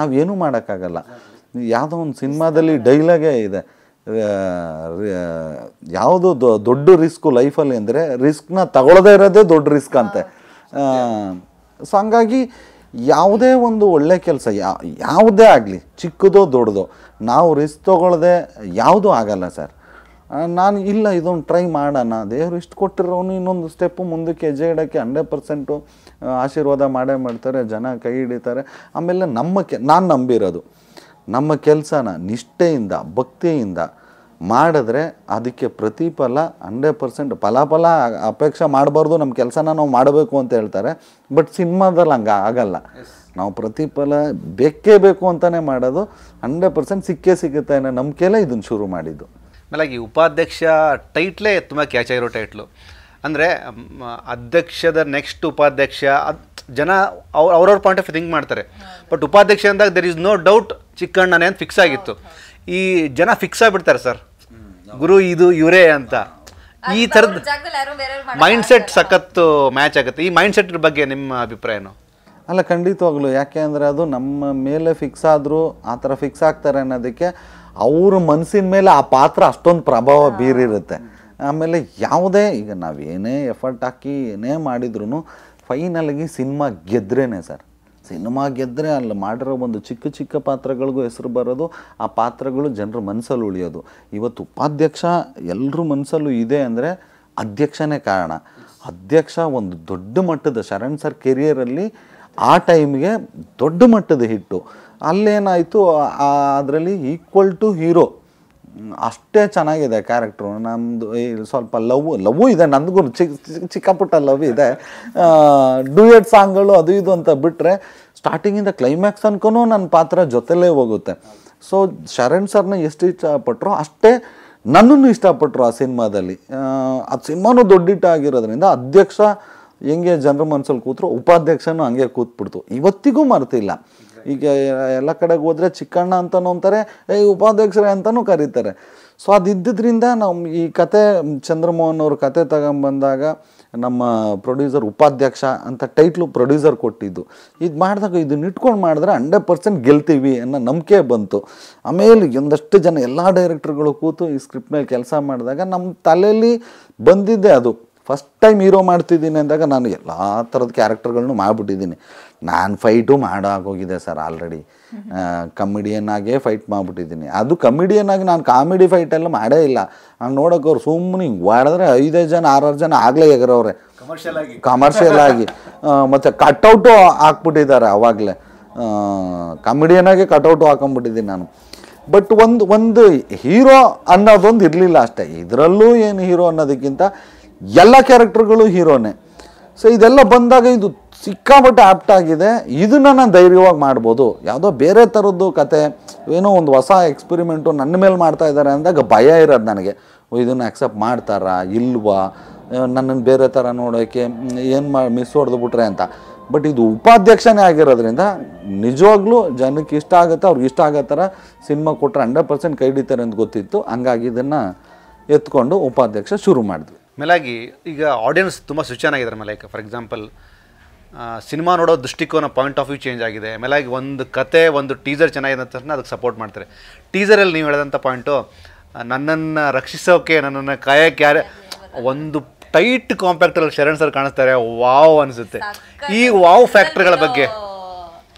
ನಾವು ಏನೂ ಮಾಡೋಕ್ಕಾಗಲ್ಲ ಯಾವುದೋ ಒಂದು ಸಿನಿಮಾದಲ್ಲಿ ಡೈಲಾಗೇ ಇದೆ ಯಾವುದು ದೊಡ್ಡ ರಿಸ್ಕು ಲೈಫಲ್ಲಿ ಅಂದರೆ ರಿಸ್ಕ್ನ ತಗೊಳ್ಳದೇ ಇರೋದೇ ದೊಡ್ಡ ರಿಸ್ಕ್ ಅಂತೆ ಸೊ ಹಂಗಾಗಿ ಯಾವುದೇ ಒಂದು ಒಳ್ಳೆ ಕೆಲಸ ಯಾ ಯಾವುದೇ ಆಗಲಿ ಚಿಕ್ಕದೋ ದೊಡ್ಡದೋ ನಾವು ರಿಸ್ಕ್ ತೊಗೊಳ್ಳದೆ ಯಾವುದೂ ಆಗಲ್ಲ ಸರ್ ನಾನು ಇಲ್ಲ ಇದೊಂದು ಟ್ರೈ ಮಾಡೋಣ ದೇವರು ಇಷ್ಟು ಕೊಟ್ಟಿರೋನು ಇನ್ನೊಂದು ಸ್ಟೆಪ್ಪು ಮುಂದಕ್ಕೆ ಹೆಜ್ಜೆ ಇಡೋಕ್ಕೆ ಹಂಡ್ರೆಡ್ ಪರ್ಸೆಂಟು ಆಶೀರ್ವಾದ ಮಾಡೇ ಮಾಡ್ತಾರೆ ಜನ ಕೈ ಹಿಡಿತಾರೆ ಆಮೇಲೆ ನಮ್ಮ ಕೆ ನಾನು ನಂಬಿರೋದು ನಮ್ಮ ಕೆಲಸನ ನಿಷ್ಠೆಯಿಂದ ಭಕ್ತಿಯಿಂದ ಮಾಡಿದ್ರೆ ಅದಕ್ಕೆ ಪ್ರತಿಫಲ ಹಂಡ್ರೆಡ್ ಪರ್ಸೆಂಟ್ ಫಲಾಫಲ ಅಪೇಕ್ಷೆ ಮಾಡಬಾರ್ದು ನಮ್ಮ ಕೆಲಸನ ನಾವು ಮಾಡಬೇಕು ಅಂತ ಹೇಳ್ತಾರೆ ಬಟ್ ಸಿನಿಮಾದಲ್ಲಿ ಹಂಗೆ ಆಗಲ್ಲ ನಾವು ಪ್ರತಿಫಲ ಬೇಕೇ ಬೇಕು ಅಂತಲೇ ಮಾಡೋದು ಹಂಡ್ರೆಡ್ ಪರ್ಸೆಂಟ್ ಸಿಕ್ಕೇ ಸಿಗುತ್ತೆ ಅನ್ನೋ ನಂಬಿಕೆಲ್ಲ ಇದನ್ನು ಶುರು ಮಾಡಿದ್ದು ಆಮೇಲೆ ಈ ಉಪಾಧ್ಯಕ್ಷ ಟೈಟ್ಲೇ ತುಂಬ ಆಗಿರೋ ಟೈಟ್ಲು ಅಂದರೆ ಅಧ್ಯಕ್ಷದ ನೆಕ್ಸ್ಟ್ ಉಪಾಧ್ಯಕ್ಷ ಜನ ಅವ್ರ ಅವ್ರವ್ರ ಪಾಯಿಂಟ್ ಆಫ್ ಥಿಂಕ್ ಮಾಡ್ತಾರೆ ಬಟ್ ಉಪಾಧ್ಯಕ್ಷ ಅಂದಾಗ ದೆರ್ ಇಸ್ ನೋ ಡೌಟ್ ಚಿಕ್ಕಣ್ಣನೇ ಅಂತ ಫಿಕ್ಸ್ ಆಗಿತ್ತು ಈ ಜನ ಫಿಕ್ಸ್ ಆಗಿಬಿಡ್ತಾರೆ ಸರ್ ಗುರು ಇದು ಇವರೇ ಅಂತ ಈ ಥರದ್ದು ಮೈಂಡ್ ಸೆಟ್ ಸಖತ್ತು ಮ್ಯಾಚ್ ಆಗುತ್ತೆ ಈ ಮೈಂಡ್ ಸೆಟ್ ಬಗ್ಗೆ ನಿಮ್ಮ ಅಭಿಪ್ರಾಯನು ಅಲ್ಲ ಖಂಡಿತವಾಗ್ಲು ಯಾಕೆ ಅಂದರೆ ಅದು ನಮ್ಮ ಮೇಲೆ ಫಿಕ್ಸ್ ಆದರೂ ಆ ಥರ ಫಿಕ್ಸ್ ಆಗ್ತಾರೆ ಅನ್ನೋದಕ್ಕೆ ಅವ್ರ ಮನಸ್ಸಿನ ಮೇಲೆ ಆ ಪಾತ್ರ ಅಷ್ಟೊಂದು ಪ್ರಭಾವ ಬೀರಿರುತ್ತೆ ಆಮೇಲೆ ಯಾವುದೇ ಈಗ ನಾವೇನೇ ಎಫರ್ಟ್ ಹಾಕಿ ಏನೇ ಮಾಡಿದ್ರು ಫೈನಲ್ಗೆ ಸಿನಿಮಾ ಗೆದ್ರೇನೆ ಸರ್ ಸಿನಿಮಾ ಗೆದ್ದರೆ ಅಲ್ಲಿ ಮಾಡಿರೋ ಒಂದು ಚಿಕ್ಕ ಚಿಕ್ಕ ಪಾತ್ರಗಳಿಗೂ ಹೆಸರು ಬರೋದು ಆ ಪಾತ್ರಗಳು ಜನರ ಮನಸ್ಸಲ್ಲಿ ಉಳಿಯೋದು ಇವತ್ತು ಉಪಾಧ್ಯಕ್ಷ ಎಲ್ಲರೂ ಮನಸ್ಸಲ್ಲೂ ಇದೆ ಅಂದರೆ ಅಧ್ಯಕ್ಷನೇ ಕಾರಣ ಅಧ್ಯಕ್ಷ ಒಂದು ದೊಡ್ಡ ಮಟ್ಟದ ಶರಣ್ ಸರ್ ಕೆರಿಯರಲ್ಲಿ ಆ ಟೈಮ್ಗೆ ದೊಡ್ಡ ಮಟ್ಟದ ಹಿಟ್ಟು ಅಲ್ಲೇನಾಯಿತು ಅದರಲ್ಲಿ ಈಕ್ವಲ್ ಟು ಹೀರೋ ಅಷ್ಟೇ ಚೆನ್ನಾಗಿದೆ ಕ್ಯಾರೆಕ್ಟ್ರು ನಮ್ಮದು ಸ್ವಲ್ಪ ಲವ್ ಲವ್ವೂ ಇದೆ ನನಗೂ ಚಿಕ್ಕ ಚಿಕ್ಕ ಪುಟ್ಟ ಲವ್ ಇದೆ ಡ್ಯೂಯೆಟ್ ಸಾಂಗ್ಗಳು ಅದು ಇದು ಅಂತ ಬಿಟ್ಟರೆ ಸ್ಟಾರ್ಟಿಂಗಿಂದ ಕ್ಲೈಮ್ಯಾಕ್ಸ್ ಅನ್ಕೂ ನನ್ನ ಪಾತ್ರ ಜೊತೆಲೇ ಹೋಗುತ್ತೆ ಸೊ ಶರಣ್ ಸರ್ನ ಎಷ್ಟು ಇಷ್ಟಪಟ್ಟರು ಅಷ್ಟೇ ನನ್ನನ್ನು ಇಷ್ಟಪಟ್ಟರು ಆ ಸಿನಿಮಾದಲ್ಲಿ ಅದು ಸಿನಿಮಾನೂ ಆಗಿರೋದ್ರಿಂದ ಅಧ್ಯಕ್ಷ ಹೆಂಗೆ ಜನರ ಮನಸ್ಸಲ್ಲಿ ಕೂತರು ಉಪಾಧ್ಯಕ್ಷನೂ ಹಂಗೆ ಕೂತ್ಬಿಡ್ತು ಇವತ್ತಿಗೂ ಮರ್ತಿಲ್ಲ ಈಗ ಎಲ್ಲ ಕಡೆಗೆ ಹೋದರೆ ಚಿಕ್ಕಣ್ಣ ಅಂತಲೂ ಅಂತಾರೆ ಈ ಉಪಾಧ್ಯಕ್ಷರೇ ಅಂತಲೂ ಕರೀತಾರೆ ಸೊ ಅದಿದ್ದರಿಂದ ನಮ್ಮ ಈ ಕತೆ ಚಂದ್ರಮೋಹನ್ ಅವ್ರ ಕತೆ ತಗೊಂಬಂದಾಗ ನಮ್ಮ ಪ್ರೊಡ್ಯೂಸರ್ ಉಪಾಧ್ಯಕ್ಷ ಅಂತ ಟೈಟ್ಲು ಪ್ರೊಡ್ಯೂಸರ್ ಕೊಟ್ಟಿದ್ದು ಇದು ಮಾಡಿದಾಗ ಇದು ಇಟ್ಕೊಂಡು ಮಾಡಿದ್ರೆ ಹಂಡ್ರೆಡ್ ಪರ್ಸೆಂಟ್ ಗೆಲ್ತೀವಿ ಅನ್ನೋ ನಂಬಿಕೆ ಬಂತು ಆಮೇಲೆ ಒಂದಷ್ಟು ಜನ ಎಲ್ಲ ಡೈರೆಕ್ಟರ್ಗಳು ಕೂತು ಈ ಸ್ಕ್ರಿಪ್ಟ್ ಮೇಲೆ ಕೆಲಸ ಮಾಡಿದಾಗ ನಮ್ಮ ತಲೆಯಲ್ಲಿ ಬಂದಿದ್ದೆ ಅದು ಫಸ್ಟ್ ಟೈಮ್ ಹೀರೋ ಮಾಡ್ತಿದ್ದೀನಿ ಅಂದಾಗ ನಾನು ಎಲ್ಲ ಥರದ ಕ್ಯಾರೆಕ್ಟರ್ಗಳನ್ನು ಮಾಡಿಬಿಟ್ಟಿದ್ದೀನಿ ನಾನು ಫೈಟು ಮಾಡಾಗೋಗಿದೆ ಸರ್ ಆಲ್ರೆಡಿ ಕಮಿಡಿಯನ್ನಾಗೇ ಫೈಟ್ ಮಾಡಿಬಿಟ್ಟಿದ್ದೀನಿ ಅದು ಕಮಿಡಿಯನ್ನಾಗಿ ನಾನು ಕಾಮಿಡಿ ಫೈಟೆಲ್ಲ ಮಾಡೇ ಇಲ್ಲ ನಾನು ನೋಡೋಕೆ ಅವ್ರು ಸುಮ್ಮನೆ ಹಿಂಗೆ ಹೊಡೆದ್ರೆ ಐದೈದು ಜನ ಆರಾರು ಜನ ಆಗಲೇ ಎಗರವ್ರೆ ಕಮರ್ಷಿಯಲ್ ಆಗಿ ಕಮರ್ಷಿಯಲ್ ಆಗಿ ಮತ್ತು ಕಟೌಟು ಹಾಕ್ಬಿಟ್ಟಿದ್ದಾರೆ ಆವಾಗಲೇ ಕಮಿಡಿಯನ್ನಾಗೆ ಕಟೌಟು ಹಾಕೊಂಡ್ಬಿಟ್ಟಿದ್ದೀನಿ ನಾನು ಬಟ್ ಒಂದು ಒಂದು ಹೀರೋ ಅನ್ನೋದೊಂದು ಇರಲಿಲ್ಲ ಅಷ್ಟೇ ಇದರಲ್ಲೂ ಏನು ಹೀರೋ ಅನ್ನೋದಕ್ಕಿಂತ ಎಲ್ಲ ಕ್ಯಾರೆಕ್ಟರ್ಗಳು ಹೀರೋನೇ ಸೊ ಇದೆಲ್ಲ ಬಂದಾಗ ಇದು ಸಿಕ್ಕಾಪಟ್ಟೆ ಆಪ್ಟ್ ಆಗಿದೆ ಇದನ್ನು ನಾನು ಧೈರ್ಯವಾಗಿ ಮಾಡ್ಬೋದು ಯಾವುದೋ ಬೇರೆ ಥರದ್ದು ಕತೆ ಏನೋ ಒಂದು ಹೊಸ ಎಕ್ಸ್ಪೆರಿಮೆಂಟು ನನ್ನ ಮೇಲೆ ಮಾಡ್ತಾ ಇದ್ದಾರೆ ಅಂದಾಗ ಭಯ ಇರೋದು ನನಗೆ ಇದನ್ನು ಆಕ್ಸೆಪ್ಟ್ ಮಾಡ್ತಾರಾ ಇಲ್ವಾ ನನ್ನನ್ನು ಬೇರೆ ಥರ ನೋಡೋಕ್ಕೆ ಏನು ಮಾಡಿ ಮಿಸ್ ಹೊಡೆದು ಬಿಟ್ರೆ ಅಂತ ಬಟ್ ಇದು ಉಪಾಧ್ಯಕ್ಷನೇ ಆಗಿರೋದ್ರಿಂದ ನಿಜವಾಗ್ಲೂ ಜನಕ್ಕೆ ಇಷ್ಟ ಆಗುತ್ತೆ ಅವ್ರಿಗೆ ಇಷ್ಟ ಆಗೋ ಥರ ಸಿನಿಮಾ ಕೊಟ್ಟರೆ ಹಂಡ್ರೆಡ್ ಪರ್ಸೆಂಟ್ ಕೈ ಹಿಡಿತಾರೆ ಅಂತ ಗೊತ್ತಿತ್ತು ಹಂಗಾಗಿ ಇದನ್ನು ಎತ್ಕೊಂಡು ಉಪಾಧ್ಯಕ್ಷ ಶುರು ಮಾಡಿದ್ವಿ ಮೇಲಾಗಿ ಈಗ ಆಡಿಯನ್ಸ್ ತುಂಬ ಆಗಿದ್ದಾರೆ ಈಗ ಫಾರ್ ಎಕ್ಸಾಂಪಲ್ ಸಿನಿಮಾ ನೋಡೋ ದೃಷ್ಟಿಕೋನ ಪಾಯಿಂಟ್ ಆಫ್ ವ್ಯೂ ಚೇಂಜ್ ಆಗಿದೆ ಮೇಲಾಗಿ ಒಂದು ಕತೆ ಒಂದು ಟೀಸರ್ ಚೆನ್ನಾಗಿದೆ ಅಂತ ಅದಕ್ಕೆ ಸಪೋರ್ಟ್ ಮಾಡ್ತಾರೆ ಟೀಸರಲ್ಲಿ ನೀವು ಹೇಳಿದಂಥ ಪಾಯಿಂಟು ನನ್ನನ್ನು ರಕ್ಷಿಸೋಕೆ ನನ್ನನ್ನು ಕಾಯಕ್ಕೆ ಯಾರೇ ಒಂದು ಟೈಟ್ ಕಾಂಪ್ಯಾಕ್ಟಲ್ಲಿ ಶರಣ್ ಸರ್ ಕಾಣಿಸ್ತಾರೆ ವಾವ್ ಅನಿಸುತ್ತೆ ಈ ವಾವ್ ಫ್ಯಾಕ್ಟ್ರಿಗಳ ಬಗ್ಗೆ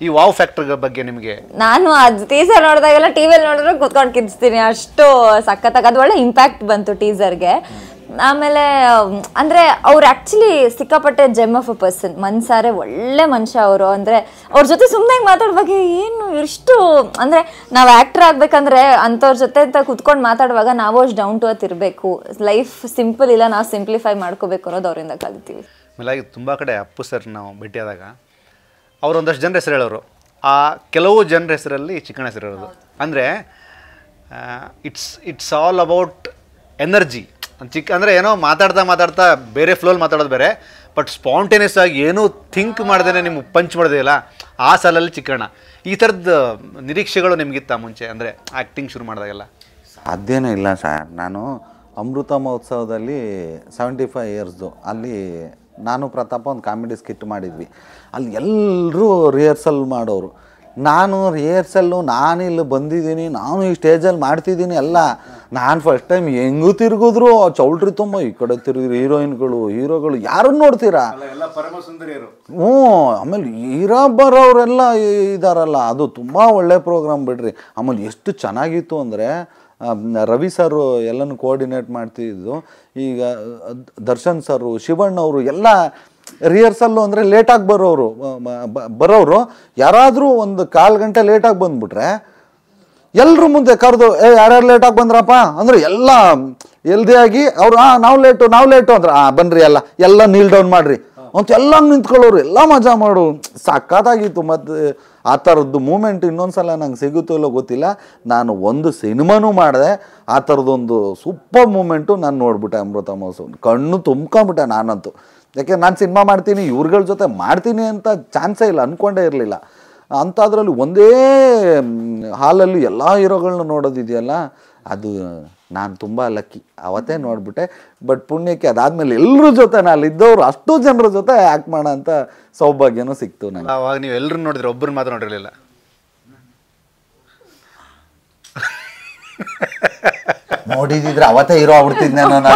ಈ ವಾವ್ ಫ್ಯಾಕ್ಟರ್ ಬಗ್ಗೆ ನಿಮಗೆ ನಾನು ಅದು ಟೀಸರ್ ನೋಡಿದಾಗೆಲ್ಲ ಟಿವಿಯಲ್ಲಿ ನೋಡಿದ್ರೆ ಕುತ್ಕೊಂಡು ಕಿರ್ಸ್ತೀನಿ ಅಷ್ಟು ಸಖತ್ತಾಗ ಅದು ಒಳ್ಳೆ ಇಂಪ್ಯಾಕ್ಟ್ ಬಂತು ಟೀಸರ್ಗೆ ಆಮೇಲೆ ಅಂದರೆ ಅವ್ರು ಆ್ಯಕ್ಚುಲಿ ಸಿಕ್ಕಾಪಟ್ಟೆ ಜೆಮ್ ಆಫ್ ಅ ಪರ್ಸನ್ ಮನ್ಸಾರೆ ಒಳ್ಳೆ ಮನುಷ್ಯ ಅವರು ಅಂದರೆ ಅವ್ರ ಜೊತೆ ಸುಮ್ಮನೆ ಮಾತಾಡುವಾಗ ಏನು ಇಷ್ಟು ಅಂದರೆ ನಾವು ಆ್ಯಕ್ಟ್ರ್ ಆಗಬೇಕಂದ್ರೆ ಅಂಥವ್ರ ಜೊತೆ ಅಂತ ಕುತ್ಕೊಂಡು ಮಾತಾಡುವಾಗ ನಾವು ಅಷ್ಟು ಡೌನ್ ಟು ಅತ್ ಇರಬೇಕು ಲೈಫ್ ಸಿಂಪಲ್ ಇಲ್ಲ ನಾವು ಸಿಂಪ್ಲಿಫೈ ಮಾಡ್ಕೋಬೇಕು ಅನ್ನೋದು ಅವರಿಂದ ಕಲಿತೀವಿ ಆಮೇಲೆ ತುಂಬ ಕಡೆ ಅಪ್ಪು ಸರ್ ನಾವು ಭೇಟಿಯಾದಾಗ ಅವರು ಒಂದಷ್ಟು ಜನರ ಹೆಸರು ಹೇಳೋರು ಆ ಕೆಲವು ಜನರ ಹೆಸರಲ್ಲಿ ಚಿಕ್ಕಣ ಹೆಸರು ಇರೋದು ಅಂದರೆ it's it's all about energy ಚಿಕ್ಕ ಅಂದರೆ ಏನೋ ಮಾತಾಡ್ತಾ ಮಾತಾಡ್ತಾ ಬೇರೆ ಫ್ಲೋಲ್ ಮಾತಾಡೋದು ಬೇರೆ ಬಟ್ ಸ್ಪಾಂಟೇನಿಯಸ್ ಆಗಿ ಏನೂ ಥಿಂಕ್ ಮಾಡ್ದೇ ನಿಮ್ಗೆ ಪಂಚ್ ಇಲ್ಲ ಆ ಸಾಲಲ್ಲಿ ಚಿಕ್ಕಣ್ಣ ಈ ಥರದ್ದು ನಿರೀಕ್ಷೆಗಳು ನಿಮಗಿತ್ತ ಮುಂಚೆ ಅಂದರೆ ಆ್ಯಕ್ಟಿಂಗ್ ಶುರು ಮಾಡಿದಾಗೆಲ್ಲ ಸಾಧ್ಯನೇ ಇಲ್ಲ ಸರ್ ನಾನು ಅಮೃತ ಮಹೋತ್ಸವದಲ್ಲಿ ಸೆವೆಂಟಿ ಫೈವ್ ಇಯರ್ಸ್ದು ಅಲ್ಲಿ ನಾನು ಪ್ರತಾಪ ಒಂದು ಕಾಮಿಡಿ ಸ್ಕಿಟ್ ಮಾಡಿದ್ವಿ ಅಲ್ಲಿ ಎಲ್ಲರೂ ರಿಹರ್ಸಲ್ ಮಾಡೋರು ನಾನು ರಿಹರ್ಸಲ್ಲು ನಾನು ಇಲ್ಲಿ ಬಂದಿದ್ದೀನಿ ನಾನು ಈ ಸ್ಟೇಜಲ್ಲಿ ಮಾಡ್ತಿದ್ದೀನಿ ಎಲ್ಲ ನಾನು ಫಸ್ಟ್ ಟೈಮ್ ಹೆಂಗೂ ತಿರುಗಿದ್ರು ಚೌಲ್ಟ್ರಿ ತುಂಬ ಈ ಕಡೆ ತಿರುಗಿದ್ರು ಹೀರೋಯಿನ್ಗಳು ಹೀರೋಗಳು ಯಾರನ್ನು ನೋಡ್ತೀರಾ ಹ್ಞೂ ಆಮೇಲೆ ಹೀರೋ ಬರೋರೆಲ್ಲ ಇದಾರಲ್ಲ ಅದು ತುಂಬ ಒಳ್ಳೆ ಪ್ರೋಗ್ರಾಮ್ ಬಿಡ್ರಿ ಆಮೇಲೆ ಎಷ್ಟು ಚೆನ್ನಾಗಿತ್ತು ಅಂದರೆ ರವಿ ಸರ್ ಎಲ್ಲನೂ ಕೋಆರ್ಡಿನೇಟ್ ಮಾಡ್ತಿದ್ದು ಈಗ ದರ್ಶನ್ ಸರು ಶಿವಣ್ಣವರು ಎಲ್ಲ ರಿಹರ್ಸಲ್ಲು ಅಂದರೆ ಲೇಟಾಗಿ ಬರೋರು ಬರೋರು ಯಾರಾದರೂ ಒಂದು ಕಾಲು ಗಂಟೆ ಲೇಟಾಗಿ ಬಂದುಬಿಟ್ರೆ ಎಲ್ಲರೂ ಮುಂದೆ ಕರೆದು ಏ ಯಾರ್ಯಾರು ಲೇಟಾಗಿ ಬಂದ್ರಪ್ಪ ಅಂದರೆ ಎಲ್ಲ ಎಲ್ದೇ ಆಗಿ ಅವ್ರು ಹಾಂ ನಾವು ಲೇಟು ನಾವು ಲೇಟು ಅಂದ್ರೆ ಹಾಂ ಬನ್ನಿರಿ ಎಲ್ಲ ಎಲ್ಲ ನೀಲ್ ಡೌನ್ ಮಾಡಿರಿ ಅಂತ ಎಲ್ಲ ನಿಂತ್ಕೊಳ್ಳೋರು ಎಲ್ಲ ಮಜಾ ಮಾಡು ಸಕ್ಕತ್ತಾಗಿತ್ತು ಮತ್ತು ಆ ಥರದ್ದು ಮೂಮೆಂಟ್ ಇನ್ನೊಂದು ಸಲ ನಂಗೆ ಸಿಗುತ್ತೋ ಇಲ್ಲೋ ಗೊತ್ತಿಲ್ಲ ನಾನು ಒಂದು ಸಿನಿಮಾನೂ ಮಾಡಿದೆ ಆ ಥರದ್ದೊಂದು ಸೂಪರ್ ಮೂಮೆಂಟು ನಾನು ನೋಡ್ಬಿಟ್ಟೆ ಅಮೃತ ಮಹೋತ್ಸವ ಕಣ್ಣು ತುಂಬ್ಕೊಂಬಿಟ್ಟೆ ನಾನಂತೂ ಯಾಕೆ ನಾನು ಸಿನಿಮಾ ಮಾಡ್ತೀನಿ ಇವ್ರುಗಳ ಜೊತೆ ಮಾಡ್ತೀನಿ ಅಂತ ಚಾನ್ಸೇ ಇಲ್ಲ ಅಂದ್ಕೊಂಡೇ ಇರಲಿಲ್ಲ ಅಂಥದ್ರಲ್ಲಿ ಒಂದೇ ಹಾಲಲ್ಲಿ ಎಲ್ಲ ಹೀರೋಗಳನ್ನ ನೋಡೋದಿದೆಯಲ್ಲ ಅದು ನಾನು ತುಂಬ ಲಕ್ಕಿ ಅವತ್ತೇ ನೋಡಿಬಿಟ್ಟೆ ಬಟ್ ಪುಣ್ಯಕ್ಕೆ ಅದಾದಮೇಲೆ ಎಲ್ಲರ ಜೊತೆ ನಾನು ಇದ್ದವ್ರು ಅಷ್ಟು ಜನರ ಜೊತೆ ಆ್ಯಕ್ಟ್ ಮಾಡೋ ಅಂತ ಸೌಭಾಗ್ಯನೂ ಸಿಕ್ತು ನನಗೆ ಅವಾಗ ನೀವು ಎಲ್ಲರೂ ನೋಡಿದ್ರೆ ಒಬ್ಬರು ಮಾತ್ರ ನೋಡಿರಲಿಲ್ಲ ನೋಡಿದಿದ್ರೆ ಅವತ್ತೇ ಇರೋ ಆಗ್ಬಿಡ್ತಿದ್ದೆ ನಾನು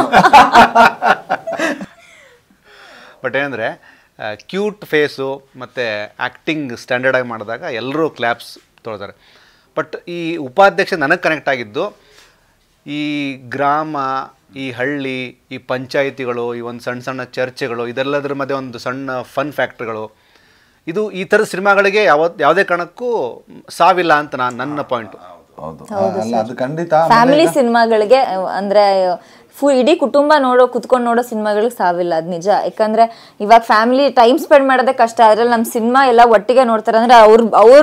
ಬಟ್ ಏನಂದರೆ ಕ್ಯೂಟ್ ಫೇಸು ಮತ್ತು ಆ್ಯಕ್ಟಿಂಗ್ ಸ್ಟ್ಯಾಂಡರ್ಡಾಗಿ ಮಾಡಿದಾಗ ಎಲ್ಲರೂ ಕ್ಲ್ಯಾಪ್ಸ್ ತೊಳ್ತಾರೆ ಬಟ್ ಈ ಉಪಾಧ್ಯಕ್ಷ ನನಗೆ ಕನೆಕ್ಟ್ ಆಗಿದ್ದು ಈ ಗ್ರಾಮ ಈ ಹಳ್ಳಿ ಈ ಪಂಚಾಯಿತಿಗಳು ಈ ಒಂದು ಸಣ್ಣ ಸಣ್ಣ ಚರ್ಚೆಗಳು ಇದೆಲ್ಲದರ ಮಧ್ಯೆ ಒಂದು ಸಣ್ಣ ಫನ್ ಫ್ಯಾಕ್ಟ್ರಿಗಳು ಇದು ಈ ಥರದ ಸಿನಿಮಾಗಳಿಗೆ ಯಾವ ಯಾವುದೇ ಕಾರಣಕ್ಕೂ ಸಾವಿಲ್ಲ ಅಂತ ನಾನು ನನ್ನ ಪಾಯಿಂಟ್ ಹೌದು ಅದು ಖಂಡಿತ ಫ್ಯಾಮಿಲಿ ಸಿನಿಮಾಗಳಿಗೆ ಅಂದ್ರೆ ಫುಲ್ ಇಡೀ ಕುಟುಂಬ ನೋಡೋ ಕುತ್ಕೊಂಡು ನೋಡೋ ಸಿನಿಮಾಗಳಿಗೆ ಸಾವಿಲ್ಲ ಅದು ನಿಜ ಯಾಕಂದರೆ ಇವಾಗ ಫ್ಯಾಮಿಲಿ ಟೈಮ್ ಸ್ಪೆಂಡ್ ಮಾಡೋದೇ ಕಷ್ಟ ಅದ್ರಲ್ಲಿ ನಮ್ಮ ಸಿನಿಮಾ ಎಲ್ಲ ಒಟ್ಟಿಗೆ ನೋಡ್ತಾರೆ ಅಂದರೆ ಅವ್ರ ಅವ್ರ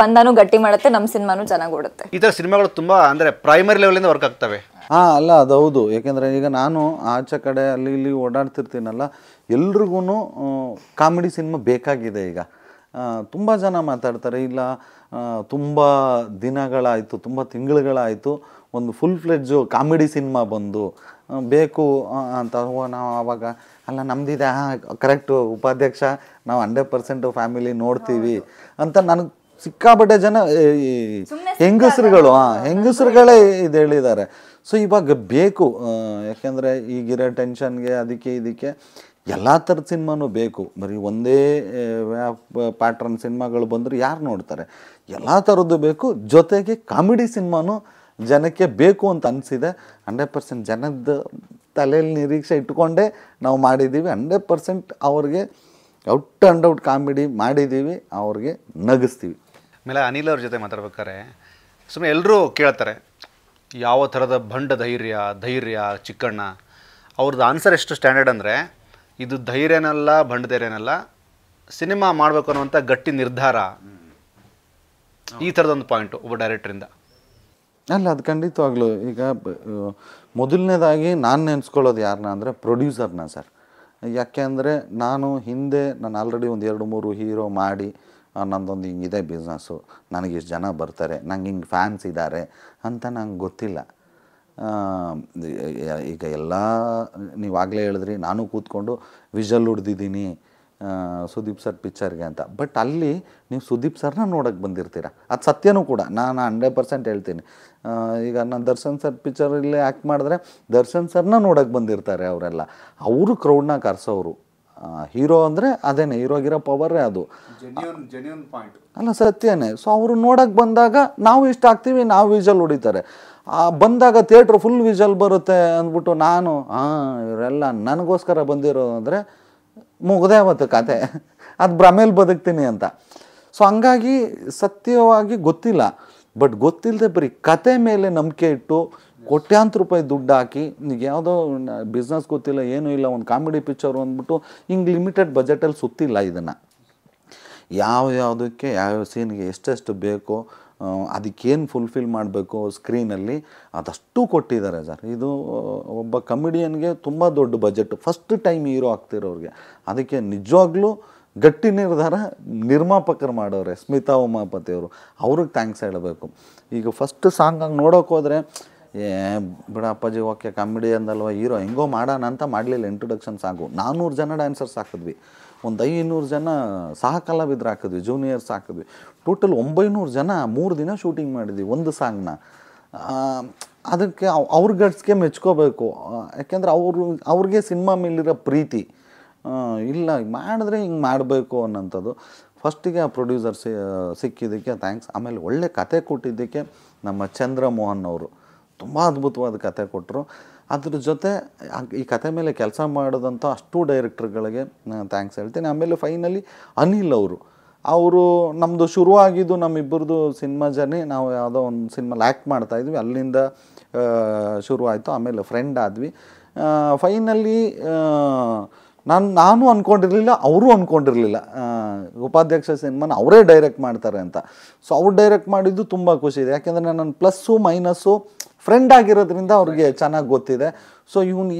ಬಂಧನೂ ಗಟ್ಟಿ ಮಾಡುತ್ತೆ ನಮ್ಮ ಸಿನಿಮಾನು ಚೆನ್ನಾಗಿ ಓಡುತ್ತೆ ಈ ಥರ ಸಿನಿಮಾಗಳು ತುಂಬ ಅಂದರೆ ಪ್ರೈಮರಿ ಲೆವೆಲಿಂದ ವರ್ಕ್ ಆಗ್ತವೆ ಹಾಂ ಅಲ್ಲ ಅದು ಹೌದು ಏಕೆಂದರೆ ಈಗ ನಾನು ಆಚೆ ಕಡೆ ಅಲ್ಲಿ ಇಲ್ಲಿ ಓಡಾಡ್ತಿರ್ತೀನಲ್ಲ ಎಲ್ರಿಗೂ ಕಾಮಿಡಿ ಸಿನಿಮಾ ಬೇಕಾಗಿದೆ ಈಗ ತುಂಬ ಜನ ಮಾತಾಡ್ತಾರೆ ಇಲ್ಲ ತುಂಬ ದಿನಗಳಾಯಿತು ತುಂಬ ತಿಂಗಳುಗಳಾಯಿತು ಒಂದು ಫುಲ್ ಫ್ಲೆಡ್ಜು ಕಾಮಿಡಿ ಸಿನಿಮಾ ಬಂದು ಬೇಕು ಅಂತ ನಾವು ಆವಾಗ ಅಲ್ಲ ನಮ್ಮದಿದೆ ಕರೆಕ್ಟು ಉಪಾಧ್ಯಕ್ಷ ನಾವು ಹಂಡ್ರೆಡ್ ಪರ್ಸೆಂಟ್ ಫ್ಯಾಮಿಲಿ ನೋಡ್ತೀವಿ ಅಂತ ನನಗೆ ಸಿಕ್ಕಾಪಟ್ಟೆ ಜನ ಈ ಹೆಂಗಸರುಗಳು ಹಾಂ ಹೆಂಗಸರುಗಳೇ ಇದು ಹೇಳಿದ್ದಾರೆ ಸೊ ಇವಾಗ ಬೇಕು ಯಾಕೆಂದರೆ ಈಗಿರೋ ಟೆನ್ಷನ್ಗೆ ಅದಕ್ಕೆ ಇದಕ್ಕೆ ಎಲ್ಲ ಥರದ ಸಿನಿಮಾನೂ ಬೇಕು ಬರೀ ಒಂದೇ ಪ್ಯಾಟ್ರನ್ ಸಿನಿಮಾಗಳು ಬಂದರೆ ಯಾರು ನೋಡ್ತಾರೆ ಎಲ್ಲ ಥರದ್ದು ಬೇಕು ಜೊತೆಗೆ ಕಾಮಿಡಿ ಸಿನಿಮಾನು ಜನಕ್ಕೆ ಬೇಕು ಅಂತ ಅನಿಸಿದೆ ಹಂಡ್ರೆಡ್ ಪರ್ಸೆಂಟ್ ಜನದ ತಲೆಯಲ್ಲಿ ನಿರೀಕ್ಷೆ ಇಟ್ಕೊಂಡೇ ನಾವು ಮಾಡಿದ್ದೀವಿ ಹಂಡ್ರೆಡ್ ಪರ್ಸೆಂಟ್ ಅವ್ರಿಗೆ ಔಟ್ ಆ್ಯಂಡ್ ಔಟ್ ಕಾಮಿಡಿ ಮಾಡಿದ್ದೀವಿ ಅವ್ರಿಗೆ ನಗಿಸ್ತೀವಿ ಆಮೇಲೆ ಅನಿಲ್ ಅವ್ರ ಜೊತೆ ಮಾತಾಡ್ಬೇಕಾರೆ ಸುಮ್ಮನೆ ಎಲ್ಲರೂ ಕೇಳ್ತಾರೆ ಯಾವ ಥರದ ಬಂಡ ಧೈರ್ಯ ಧೈರ್ಯ ಚಿಕ್ಕಣ್ಣ ಅವ್ರದ್ದು ಆನ್ಸರ್ ಎಷ್ಟು ಸ್ಟ್ಯಾಂಡರ್ಡ್ ಅಂದರೆ ಇದು ಧೈರ್ಯನಲ್ಲ ಬಂಡ ಧೈರ್ಯನಲ್ಲ ಸಿನಿಮಾ ಮಾಡಬೇಕು ಅನ್ನುವಂಥ ಗಟ್ಟಿ ನಿರ್ಧಾರ ಈ ಥರದೊಂದು ಪಾಯಿಂಟು ಒಬ್ಬ ಡೈರೆಕ್ಟ್ರಿಂದ ಅಲ್ಲ ಅದು ಖಂಡಿತವಾಗ್ಲೂ ಈಗ ಮೊದಲನೇದಾಗಿ ನಾನು ನೆನೆಸ್ಕೊಳ್ಳೋದು ಯಾರನ್ನ ಅಂದರೆ ಪ್ರೊಡ್ಯೂಸರ್ನ ಸರ್ ಯಾಕೆ ಅಂದರೆ ನಾನು ಹಿಂದೆ ನಾನು ಆಲ್ರೆಡಿ ಒಂದು ಎರಡು ಮೂರು ಹೀರೋ ಮಾಡಿ ಹಿಂಗೆ ಇದೆ ಬಿಸ್ನೆಸ್ಸು ನನಗೆ ಇಷ್ಟು ಜನ ಬರ್ತಾರೆ ನಂಗೆ ಹಿಂಗೆ ಫ್ಯಾನ್ಸ್ ಇದ್ದಾರೆ ಅಂತ ನಂಗೆ ಗೊತ್ತಿಲ್ಲ ಈಗ ಎಲ್ಲ ನೀವಾಗಲೇ ಹೇಳಿದ್ರಿ ನಾನು ಕೂತ್ಕೊಂಡು ವಿಷಲ್ ಹುಡ್ದಿದ್ದೀನಿ ಸುದೀಪ್ ಸರ್ ಪಿಕ್ಚರ್ಗೆ ಅಂತ ಬಟ್ ಅಲ್ಲಿ ನೀವು ಸುದೀಪ್ ಸರ್ನ ನೋಡೋಕ್ಕೆ ಬಂದಿರ್ತೀರ ಅದು ಸತ್ಯನೂ ಕೂಡ ನಾನು ಹಂಡ್ರೆಡ್ ಪರ್ಸೆಂಟ್ ಹೇಳ್ತೀನಿ ಈಗ ನಾನು ದರ್ಶನ್ ಸರ್ ಇಲ್ಲಿ ಆ್ಯಕ್ಟ್ ಮಾಡಿದ್ರೆ ದರ್ಶನ್ ಸರ್ನ ನೋಡೋಕ್ಕೆ ಬಂದಿರ್ತಾರೆ ಅವರೆಲ್ಲ ಅವರು ಕ್ರೌಡ್ನ ಕರೆಸೋರು ಹೀರೋ ಅಂದರೆ ಅದೇನೆ ಹೀರೋಗಿರೋ ಪವರೇ ಅದು ಅಲ್ಲ ಸತ್ಯನೇ ಸೊ ಅವರು ನೋಡೋಕ್ಕೆ ಬಂದಾಗ ನಾವು ಇಷ್ಟ ಆಗ್ತೀವಿ ನಾವು ವಿಜಲ್ ಹೊಡಿತಾರೆ ಬಂದಾಗ ಥಿಯೇಟ್ರ್ ಫುಲ್ ವಿಜಲ್ ಬರುತ್ತೆ ಅಂದ್ಬಿಟ್ಟು ನಾನು ಹಾಂ ಇವರೆಲ್ಲ ನನಗೋಸ್ಕರ ಬಂದಿರೋದು ಅಂದರೆ ಮುಗದೆ ಅವತ್ತು ಕತೆ ಅದು ಭ್ರಮೇಲಿ ಬದುಕ್ತೀನಿ ಅಂತ ಸೊ ಹಂಗಾಗಿ ಸತ್ಯವಾಗಿ ಗೊತ್ತಿಲ್ಲ ಬಟ್ ಗೊತ್ತಿಲ್ಲದೆ ಬರೀ ಕತೆ ಮೇಲೆ ನಂಬಿಕೆ ಇಟ್ಟು ಕೋಟ್ಯಾಂತರ ರೂಪಾಯಿ ದುಡ್ಡು ಹಾಕಿ ನಿಮಗೆ ಯಾವುದೋ ಬಿಸ್ನೆಸ್ ಗೊತ್ತಿಲ್ಲ ಏನೂ ಇಲ್ಲ ಒಂದು ಕಾಮಿಡಿ ಪಿಕ್ಚರು ಅಂದ್ಬಿಟ್ಟು ಹಿಂಗೆ ಲಿಮಿಟೆಡ್ ಬಜೆಟಲ್ಲಿ ಸುತ್ತಿಲ್ಲ ಇದನ್ನು ಯಾವ ಯಾವುದಕ್ಕೆ ಯಾವ್ಯಾವ ಸೀನ್ಗೆ ಎಷ್ಟೆಷ್ಟು ಬೇಕೋ ಅದಕ್ಕೇನು ಫುಲ್ಫಿಲ್ ಮಾಡಬೇಕು ಸ್ಕ್ರೀನಲ್ಲಿ ಅದಷ್ಟು ಕೊಟ್ಟಿದ್ದಾರೆ ಸರ್ ಇದು ಒಬ್ಬ ಕಮಿಡಿಯನ್ಗೆ ತುಂಬ ದೊಡ್ಡ ಬಜೆಟ್ ಫಸ್ಟ್ ಟೈಮ್ ಹೀರೋ ಆಗ್ತಿರೋರಿಗೆ ಅದಕ್ಕೆ ನಿಜವಾಗ್ಲೂ ಗಟ್ಟಿ ನಿರ್ಧಾರ ನಿರ್ಮಾಪಕರು ಮಾಡೋರೆ ಸ್ಮಿತಾ ಅವರು ಅವ್ರಿಗೆ ಥ್ಯಾಂಕ್ಸ್ ಹೇಳಬೇಕು ಈಗ ಫಸ್ಟ್ ಸಾಂಗ್ ಹಂಗೆ ನೋಡೋಕೆ ಏ ಬಿಡ ಅಪ್ಪಾಜಿ ಓಕೆ ಕಾಮಿಡಿ ಅಂದಲ್ವ ಹೀರೋ ಹೆಂಗೋ ಮಾಡೋಣ ಅಂತ ಮಾಡಲಿಲ್ಲ ಇಂಟ್ರೊಡಕ್ಷನ್ ಸಾಂಗು ನಾನ್ನೂರು ಜನ ಡ್ಯಾನ್ಸರ್ಸ್ ಹಾಕಿದ್ವಿ ಒಂದು ಐನೂರು ಜನ ಸಹ ಹಾಕಿದ್ವಿ ಜೂನಿಯರ್ಸ್ ಹಾಕಿದ್ವಿ ಟೋಟಲ್ ಒಂಬೈನೂರು ಜನ ಮೂರು ದಿನ ಶೂಟಿಂಗ್ ಮಾಡಿದ್ವಿ ಒಂದು ಸಾಂಗ್ನ ಅದಕ್ಕೆ ಅವ್ರ ಗಟ್ಸ್ಗೆ ಮೆಚ್ಕೋಬೇಕು ಯಾಕೆಂದರೆ ಅವರು ಅವ್ರಿಗೆ ಸಿನಿಮಾ ಮೇಲಿರೋ ಪ್ರೀತಿ ಇಲ್ಲ ಮಾಡಿದ್ರೆ ಹಿಂಗೆ ಮಾಡಬೇಕು ಅನ್ನೋಂಥದ್ದು ಫಸ್ಟಿಗೆ ಆ ಪ್ರೊಡ್ಯೂಸರ್ ಸಿಕ್ಕಿದ್ದಕ್ಕೆ ಥ್ಯಾಂಕ್ಸ್ ಆಮೇಲೆ ಒಳ್ಳೆ ಕತೆ ಕೊಟ್ಟಿದ್ದಕ್ಕೆ ನಮ್ಮ ಚಂದ್ರಮೋಹನ್ ಅವರು ತುಂಬ ಅದ್ಭುತವಾದ ಕತೆ ಕೊಟ್ಟರು ಅದ್ರ ಜೊತೆ ಈ ಕತೆ ಮೇಲೆ ಕೆಲಸ ಮಾಡಿದಂಥ ಅಷ್ಟು ಡೈರೆಕ್ಟರ್ಗಳಿಗೆ ಥ್ಯಾಂಕ್ಸ್ ಹೇಳ್ತೀನಿ ಆಮೇಲೆ ಫೈನಲಿ ಅನಿಲ್ ಅವರು ಅವರು ನಮ್ಮದು ಶುರುವಾಗಿದ್ದು ನಮ್ಮಿಬ್ಬರದು ಸಿನಿಮಾ ಜರ್ನಿ ನಾವು ಯಾವುದೋ ಒಂದು ಸಿನಿಮಾಲಿ ಆ್ಯಕ್ಟ್ ಮಾಡ್ತಾಯಿದ್ವಿ ಅಲ್ಲಿಂದ ಶುರುವಾಯಿತು ಆಮೇಲೆ ಫ್ರೆಂಡ್ ಆದ್ವಿ ಫೈನಲಿ ನಾನು ನಾನು ಅಂದ್ಕೊಂಡಿರಲಿಲ್ಲ ಅವರು ಅಂದ್ಕೊಂಡಿರಲಿಲ್ಲ ಉಪಾಧ್ಯಕ್ಷ ಸಿನಿಮಾನ ಅವರೇ ಡೈರೆಕ್ಟ್ ಮಾಡ್ತಾರೆ ಅಂತ ಸೊ ಅವ್ರು ಡೈರೆಕ್ಟ್ ಮಾಡಿದ್ದು ತುಂಬ ಖುಷಿ ಇದೆ ಯಾಕೆಂದರೆ ನನ್ನ ಪ್ಲಸ್ಸು ಮೈನಸ್ಸು ಫ್ರೆಂಡ್ ಆಗಿರೋದ್ರಿಂದ ಅವ್ರಿಗೆ ಚೆನ್ನಾಗಿ ಗೊತ್ತಿದೆ ಸೊ ಇವನು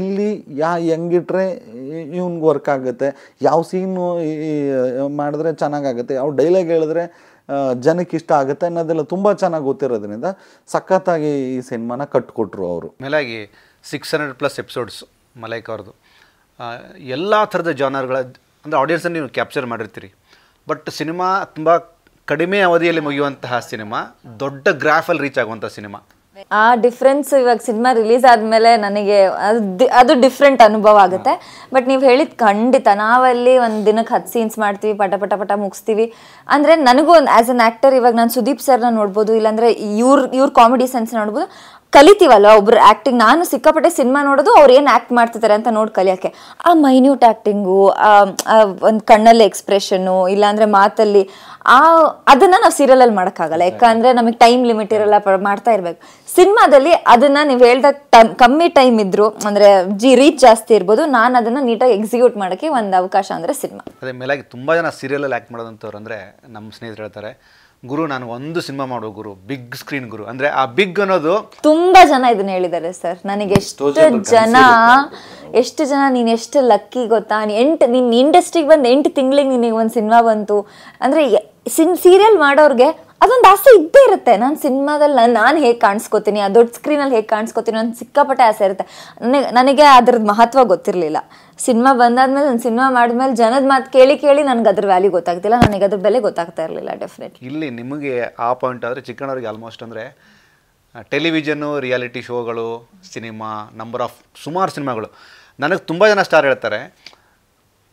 ಎಲ್ಲಿ ಯಾ ಹೆಂಗಿಟ್ರೆ ಇವ್ನಿಗೆ ವರ್ಕ್ ಆಗುತ್ತೆ ಯಾವ ಸೀನು ಮಾಡಿದ್ರೆ ಚೆನ್ನಾಗಾಗುತ್ತೆ ಯಾವ ಡೈಲಾಗ್ ಹೇಳಿದ್ರೆ ಜನಕ್ಕೆ ಇಷ್ಟ ಆಗುತ್ತೆ ಅನ್ನೋದೆಲ್ಲ ತುಂಬ ಚೆನ್ನಾಗಿ ಗೊತ್ತಿರೋದ್ರಿಂದ ಸಖತ್ತಾಗಿ ಈ ಸಿನಿಮಾನ ಕಟ್ಕೊಟ್ರು ಅವರು ಮೇಲಾಗಿ ಸಿಕ್ಸ್ ಹಂಡ್ರೆಡ್ ಪ್ಲಸ್ ಎಪಿಸೋಡ್ಸ್ ಮಲೈಕ್ ಅವ್ರದ್ದು ಎಲ್ಲ ಥರದ ಜಾನರ್ಗಳ ಅಂದರೆ ಆಡಿಯನ್ಸನ್ನು ನೀವು ಕ್ಯಾಪ್ಚರ್ ಮಾಡಿರ್ತೀರಿ ಬಟ್ ಸಿನಿಮಾ ತುಂಬ ಕಡಿಮೆ ಅವಧಿಯಲ್ಲಿ ಮುಗಿಯುವಂತಹ ಸಿನಿಮಾ ದೊಡ್ಡ ಗ್ರಾಫಲ್ಲಿ ರೀಚ್ ಆಗುವಂಥ ಸಿನಿಮಾ ಆ ಡಿಫ್ರೆನ್ಸ್ ಇವಾಗ ಸಿನಿಮಾ ರಿಲೀಸ್ ಆದಮೇಲೆ ನನಗೆ ಅದು ಅದು ಡಿಫ್ರೆಂಟ್ ಅನುಭವ ಆಗುತ್ತೆ ಬಟ್ ನೀವು ಹೇಳಿದ ಖಂಡಿತ ನಾವಲ್ಲಿ ಒಂದು ದಿನಕ್ಕೆ ಹತ್ತು ಸೀನ್ಸ್ ಮಾಡ್ತೀವಿ ಪಟ ಪಟ ಪಟ ಮುಗಿಸ್ತೀವಿ ಅಂದರೆ ನನಗೂ ಒಂದು ಆ್ಯಸ್ ಅನ್ ಆ್ಯಕ್ಟರ್ ಇವಾಗ ನಾನು ಸುದೀಪ್ ಸರ್ನ ನೋಡ್ಬೋದು ಇಲ್ಲಾಂದರೆ ಇವ್ರ ಇವ್ರ ಕಾಮಿಡಿ ಸೆನ್ಸ್ ನೋಡ್ಬೋದು ಕಲಿತೀವಲ್ವ ಒಬ್ರು ಆಕ್ಟಿಂಗ್ ನಾನು ಸಿಕ್ಕಾಪಟ್ಟೆ ಸಿನಿಮಾ ನೋಡೋದು ಅವ್ರು ಏನು ಆ್ಯಕ್ಟ್ ಮಾಡ್ತಿದ್ದಾರೆ ಅಂತ ನೋಡಿ ಕಲಿಯೋಕ್ಕೆ ಆ ಮೈನ್ಯೂಟ್ ಆ್ಯಕ್ಟಿಂಗು ಒಂದು ಕಣ್ಣಲ್ಲಿ ಎಕ್ಸ್ಪ್ರೆಷನ್ನು ಇಲ್ಲಾಂದರೆ ಮಾತಲ್ಲಿ ಆ ಅದನ್ನು ನಾವು ಸೀರಿಯಲಲ್ಲಿ ಮಾಡೋಕ್ಕಾಗಲ್ಲ ಯಾಕಂದರೆ ನಮಗೆ ಟೈಮ್ ಲಿಮಿಟ್ ಇರಲ್ಲ ಮಾಡ್ತಾ ಇರಬೇಕು ಸಿನಿಮಾದಲ್ಲಿ ಅದನ್ನು ನೀವು ಹೇಳ್ದಾಗ ಟೈಮ್ ಕಮ್ಮಿ ಟೈಮ್ ಇದ್ದರೂ ಅಂದರೆ ಜಿ ರೀಚ್ ಜಾಸ್ತಿ ಇರ್ಬೋದು ನಾನು ಅದನ್ನು ನೀಟಾಗಿ ಎಕ್ಸಿಕ್ಯೂಟ್ ಮಾಡೋಕ್ಕೆ ಒಂದು ಅವಕಾಶ ಅಂದರೆ ಸಿನಿಮಾ ಅದೇ ಮೇಲಾಗಿ ತುಂಬ ಜನ ಸೀರಿಯಲಲ್ಲಿ ಆ್ಯಕ್ಟ್ ಮಾಡೋದಂಥವ್ರು ಅಂದರೆ ನಮ್ಮ ಸ್ನೇಹಿತರು ಹೇಳ್ತಾರೆ ಗುರು ನಾನು ಒಂದು ಸಿನಿಮಾ ಮಾಡೋ ಗುರು ಬಿಗ್ ಸ್ಕ್ರೀನ್ ಗುರು ಅಂದ್ರೆ ಆ ಬಿಗ್ ಅನ್ನೋದು ತುಂಬಾ ಜನ ಇದನ್ನ ಹೇಳಿದ್ದಾರೆ ಸರ್ ನನಗೆ ಎಷ್ಟು ಜನ ಎಷ್ಟು ಜನ ನೀನ್ ಎಷ್ಟು ಲಕ್ಕಿ ಗೊತ್ತಾ ಎಂಟು ನಿನ್ ಇಂಡಸ್ಟ್ರಿಗೆ ಬಂದು ಎಂಟು ತಿಂಗಳಿಗೆ ನಿನಗೆ ಒಂದು ಸಿನಿಮಾ ಬಂತು ಅಂದ್ರೆ ಸಿನ್ ಸೀರಿಯಲ್ ಮಾಡೋರ್ಗೆ ಅದೊಂದು ಆಸೆ ಇದ್ದೇ ಇರುತ್ತೆ ನಾನು ಸಿನಿಮಾದಲ್ಲಿ ನಾನು ನಾನು ಹೇಗೆ ಕಾಣಿಸ್ಕೋತೀನಿ ಆ ದೊಡ್ಡ ಸ್ಕ್ರೀನಲ್ಲಿ ಹೇಗೆ ಕಾಣಿಸ್ಕೋತೀನಿ ಒಂದು ಸಿಕ್ಕಾಪಟ್ಟೆ ಆಸೆ ಇರುತ್ತೆ ನನಗೆ ನನಗೆ ಅದ್ರದ್ದು ಮಹತ್ವ ಗೊತ್ತಿರಲಿಲ್ಲ ಸಿನಿಮಾ ಬಂದಾದ್ಮೇಲೆ ನಾನು ಸಿನಿಮಾ ಮಾಡಿದ್ಮೇಲೆ ಜನದ ಮಾತು ಕೇಳಿ ಕೇಳಿ ನನಗೆ ಅದ್ರ ವ್ಯಾಲ್ಯೂ ಗೊತ್ತಾಗ್ತಿಲ್ಲ ನನಗೆ ಅದ್ರ ಬೆಲೆ ಗೊತ್ತಾಗ್ತಾ ಇರಲಿಲ್ಲ ಡೆಫಿನೆಟ್ ಇಲ್ಲಿ ನಿಮಗೆ ಆ ಪಾಯಿಂಟ್ ಆದರೆ ಚಿಕ್ಕಣ್ಣವ್ರಿಗೆ ಆಲ್ಮೋಸ್ಟ್ ಅಂದರೆ ಟೆಲಿವಿಷನ್ನು ರಿಯಾಲಿಟಿ ಶೋಗಳು ಸಿನಿಮಾ ನಂಬರ್ ಆಫ್ ಸುಮಾರು ಸಿನಿಮಾಗಳು ನನಗೆ ತುಂಬ ಜನ ಸ್ಟಾರ್ ಹೇಳ್ತಾರೆ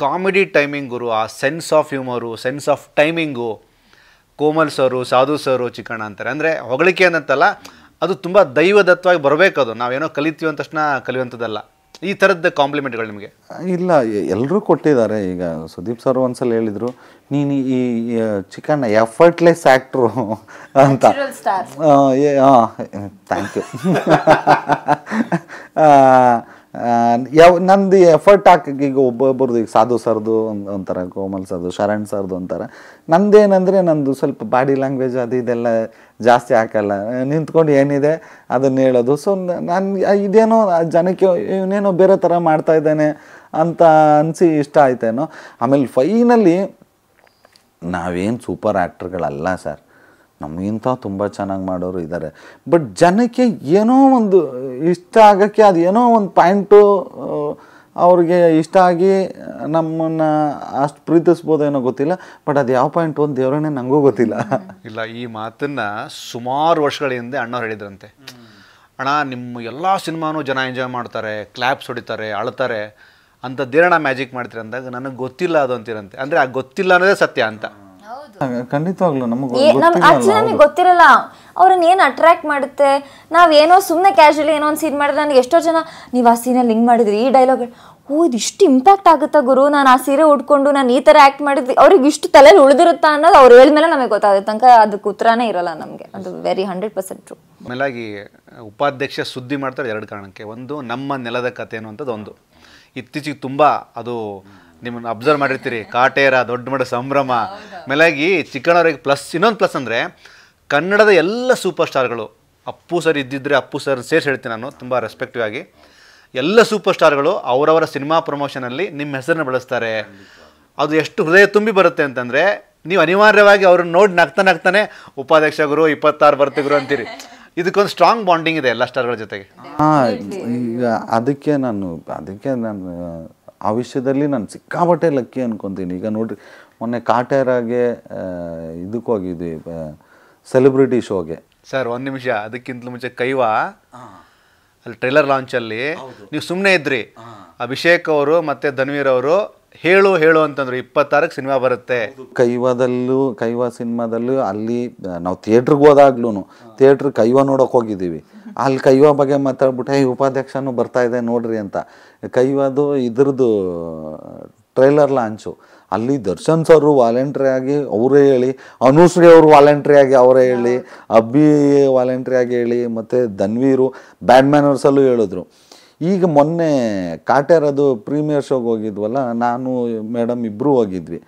ಕಾಮಿಡಿ ಟೈಮಿಂಗ್ ಗುರು ಆ sense of humour sense of timing Komal sir Sadhu sir Chikkanna ಅಂತಾರೆ ಅಂದರೆ ಹೊಗಳಿಕೆ ಅನ್ನಂತಲ್ಲ ಅದು ತುಂಬ ದೈವದತ್ವವಾಗಿ ಬರಬೇಕದು ನಾವೇನೋ ಕಲಿತೀವಿ ಅಂದ ತಕ್ಷಣ ಕಲಿಯುವಂಥದ್ದಲ್ಲ ಈ ಥರದ ಕಾಂಪ್ಲಿಮೆಂಟ್ಗಳು ನಿಮಗೆ ಇಲ್ಲ ಎಲ್ಲರೂ ಕೊಟ್ಟಿದ್ದಾರೆ ಈಗ ಸುದೀಪ್ ಸರ್ ಒಂದ್ಸಲ ಹೇಳಿದರು ನೀನು ಈ ಚಿಕನ್ ಎಫರ್ಟ್ಲೆಸ್ ಆ್ಯಕ್ಟ್ರು ಅಂತ ಥ್ಯಾಂಕ್ ಯು ಯಾವ ನಂದು ಎಫರ್ಟ್ ಹಾಕಿ ಈಗ ಒಬ್ಬೊಬ್ಬರದು ಈಗ ಸಾಧು ಸರ್ದು ಅಂತಾರೆ ಕೋಮಲ್ ಸರ್ದು ಶರಣ್ ಸರ್ದು ಅಂತಾರೆ ನಂದೇನಂದರೆ ನಂದು ಸ್ವಲ್ಪ ಬಾಡಿ ಲ್ಯಾಂಗ್ವೇಜ್ ಅದು ಇದೆಲ್ಲ ಜಾಸ್ತಿ ಹಾಕಲ್ಲ ನಿಂತ್ಕೊಂಡು ಏನಿದೆ ಅದನ್ನ ಹೇಳೋದು ಸೊ ನಾನು ಇದೇನೋ ಜನಕ್ಕೆ ಇವನೇನೋ ಬೇರೆ ಥರ ಮಾಡ್ತಾ ಇದ್ದಾನೆ ಅಂತ ಅನಿಸಿ ಇಷ್ಟ ಆಯ್ತೇನೋ ಆಮೇಲೆ ಫೈನಲಿ ನಾವೇನು ಸೂಪರ್ ಆ್ಯಕ್ಟ್ರ್ಗಳಲ್ಲ ಸರ್ ನಮಗಿಂತ ತುಂಬ ಚೆನ್ನಾಗಿ ಮಾಡೋರು ಇದ್ದಾರೆ ಬಟ್ ಜನಕ್ಕೆ ಏನೋ ಒಂದು ಇಷ್ಟ ಆಗೋಕ್ಕೆ ಅದು ಏನೋ ಒಂದು ಪಾಯಿಂಟು ಅವ್ರಿಗೆ ಇಷ್ಟ ಆಗಿ ನಮ್ಮನ್ನು ಅಷ್ಟು ಪ್ರೀತಿಸ್ಬೋದೇನೋ ಗೊತ್ತಿಲ್ಲ ಬಟ್ ಅದು ಯಾವ ಪಾಯಿಂಟು ಒಂದು ದೇವರೇ ನನಗೂ ಗೊತ್ತಿಲ್ಲ ಇಲ್ಲ ಈ ಮಾತನ್ನು ಸುಮಾರು ವರ್ಷಗಳ ಹಿಂದೆ ಅಣ್ಣವ್ರು ಹೇಳಿದ್ರಂತೆ ಅಣ್ಣ ನಿಮ್ಮ ಎಲ್ಲ ಸಿನಿಮಾನೂ ಜನ ಎಂಜಾಯ್ ಮಾಡ್ತಾರೆ ಕ್ಲ್ಯಾಪ್ಸ್ ಹೊಡಿತಾರೆ ಅಳ್ತಾರೆ ಅಂತ ದೇರಣ ಮ್ಯಾಜಿಕ್ ಮಾಡ್ತೀರಿ ಅಂದಾಗ ನನಗೆ ಗೊತ್ತಿಲ್ಲ ಅದು ಅಂತೀರಂತೆ ಅಂದರೆ ಆ ಗೊತ್ತಿಲ್ಲ ಅನ್ನೋದೇ ಸತ್ಯ ಅಂತ ಖಂಡಿತವಾಗ್ಲು ನಮಗೆ ಗೊತ್ತಿರಲ್ಲ ಅವ್ರನ್ನ ಏನು ಅಟ್ರಾಕ್ಟ್ ಮಾಡುತ್ತೆ ನಾವೇನೋ ಸುಮ್ಮನೆ ಕ್ಯಾಶುಲಿ ಏನೋ ಒಂದು ಸೀನ್ ಮಾಡಿದ್ರೆ ನನಗೆ ಎಷ್ಟೋ ಜನ ನೀವು ಆ ಸೀನಲ್ಲಿ ಲಿಂಕ್ ಮಾಡಿದ್ರಿ ಈ ಡೈಲಾಗ್ ಓ ಇದಿಷ್ಟು ಇಂಪ್ಯಾಕ್ಟ್ ಆಗುತ್ತಾ ಗುರು ನಾನು ಆ ಸೀರೆ ಉಟ್ಕೊಂಡು ನಾನು ಈ ಥರ ಆ್ಯಕ್ಟ್ ಮಾಡಿದ್ವಿ ಅವ್ರಿಗೆ ಇಷ್ಟು ತಲೆಯಲ್ಲಿ ಉಳಿದಿರುತ್ತಾ ಅನ್ನೋದು ಅವ್ರು ಹೇಳಿದ್ಮೇಲೆ ನಮಗೆ ಗೊತ್ತಾಗುತ್ತೆ ತನಕ ಅದಕ್ಕೆ ಉತ್ತರನೇ ಇರಲ್ಲ ನಮಗೆ ಅದು ವೆರಿ ಹಂಡ್ರೆಡ್ ಪರ್ಸೆಂಟ್ ಟ್ರೂ ಆಮೇಲಾಗಿ ಉಪಾಧ್ಯಕ್ಷ ಸುದ್ದಿ ಮಾಡ್ತಾರೆ ಎರಡು ಕಾರಣಕ್ಕೆ ಒಂದು ನಮ್ಮ ನೆಲದ ಕಥೆ ಅನ್ನುವಂಥದ್ದು ಒಂದು ಇತ್ತೀಚೆಗೆ ತುಂಬ ಅದು ನಿಮ್ಮನ್ನು ಅಬ್ಸರ್ವ್ ಮಾಡಿರ್ತೀರಿ ಕಾಟೇರ ದೊಡ್ಡ ಮಟ್ಟ ಸಂಭ್ರಮ ಮೇಲಾಗಿ ಚಿಕ್ಕಣ್ಣವ್ರಿಗೆ ಪ್ಲಸ್ ಇನ್ನೊಂದು ಪ್ಲಸ್ ಅಂದರೆ ಕನ್ನಡದ ಎಲ್ಲ ಸೂಪರ್ ಸ್ಟಾರ್ಗಳು ಅಪ್ಪು ಸರ್ ಇದ್ದಿದ್ದರೆ ಅಪ್ಪು ಸರ್ ಸೇರಿಸಿ ಹೇಳ್ತೀನಿ ನಾನು ತುಂಬ ರೆಸ್ಪೆಕ್ಟಿವ್ ಆಗಿ ಎಲ್ಲ ಸೂಪರ್ ಸ್ಟಾರ್ಗಳು ಅವರವರ ಸಿನಿಮಾ ಪ್ರಮೋಷನಲ್ಲಿ ನಿಮ್ಮ ಹೆಸರನ್ನು ಬಳಸ್ತಾರೆ ಅದು ಎಷ್ಟು ಹೃದಯ ತುಂಬಿ ಬರುತ್ತೆ ಅಂತಂದರೆ ನೀವು ಅನಿವಾರ್ಯವಾಗಿ ಅವ್ರನ್ನ ನೋಡಿ ನಗ್ತಾ ನಗ್ತಾನೆ ಉಪಾಧ್ಯಕ್ಷ ಗುರು ಇಪ್ಪತ್ತಾರು ಗುರು ಅಂತೀರಿ ಇದಕ್ಕೊಂದು ಸ್ಟ್ರಾಂಗ್ ಬಾಂಡಿಂಗ್ ಇದೆ ಎಲ್ಲ ಸ್ಟಾರ್ಗಳ ಜೊತೆಗೆ ಈಗ ಅದಕ್ಕೆ ನಾನು ಅದಕ್ಕೆ ನಾನು ಆ ವಿಷಯದಲ್ಲಿ ನಾನು ಸಿಕ್ಕಾಪಟ್ಟೆ ಲಕ್ಕಿ ಅನ್ಕೊತೀನಿ ಈಗ ನೋಡ್ರಿ ಮೊನ್ನೆ ಕಾಟ್ಯಾರಾಗೆ ಇದಕ್ಕೆ ಹೋಗಿದ್ವಿ ಸೆಲೆಬ್ರಿಟಿ ಶೋಗೆ ಸರ್ ಒಂದು ನಿಮಿಷ ಅದಕ್ಕಿಂತ ಮುಂಚೆ ಕೈವಾ ಅಲ್ಲಿ ಟ್ರೈಲರ್ ಲಾಂಚಲ್ಲಿ ನೀವು ಸುಮ್ಮನೆ ಇದ್ರಿ ಅಭಿಷೇಕ್ ಅವರು ಮತ್ತು ಧನ್ವೀರ್ ಅವರು ಹೇಳು ಹೇಳು ಅಂತಂದ್ರು ಇಪ್ಪತ್ತಾರಕ್ಕೆ ಸಿನಿಮಾ ಬರುತ್ತೆ ಕೈವಾದಲ್ಲೂ ಕೈವಾ ಸಿನಿಮಾದಲ್ಲೂ ಅಲ್ಲಿ ನಾವು ಥಿಯೇಟ್ರಿಗೆ ಹೋದಾಗ್ಲೂ ಥಿಯೇಟ್ರ್ ಕೈವಾ ನೋಡೋಕೆ ಹೋಗಿದ್ದೀವಿ ಅಲ್ಲಿ ಕೈವಾ ಬಗ್ಗೆ ಮಾತಾಡ್ಬಿಟ್ಟು ಹೇ ಉಪಾಧ್ಯಕ್ಷನೂ ಬರ್ತಾ ಇದೆ ನೋಡ್ರಿ ಅಂತ ಕೈವಾದು ಇದ್ರದ್ದು ಟ್ರೈಲರ್ ಲಾಂಚು ಅಲ್ಲಿ ದರ್ಶನ್ ಸರ್ ವಾಲಂಟ್ರಿ ಆಗಿ ಅವರೇ ಹೇಳಿ ಅನುಶ್ರೀ ಅವರು ವಾಲಂಟ್ರಿ ಆಗಿ ಅವರೇ ಹೇಳಿ ಅಬ್ಬಿ ವಾಲಂಟ್ರಿ ಆಗಿ ಹೇಳಿ ಮತ್ತು ಧನ್ವೀರು ಬ್ಯಾಡ್ಮ್ಯಾನರ್ಸಲ್ಲೂ ಹೇಳಿದ್ರು ಈಗ ಮೊನ್ನೆ ಕಾಟೇರದು ಪ್ರೀಮಿಯರ್ ಶೋಗೆ ಹೋಗಿದ್ವಲ್ಲ ನಾನು ಮೇಡಮ್ ಇಬ್ಬರೂ ಹೋಗಿದ್ವಿ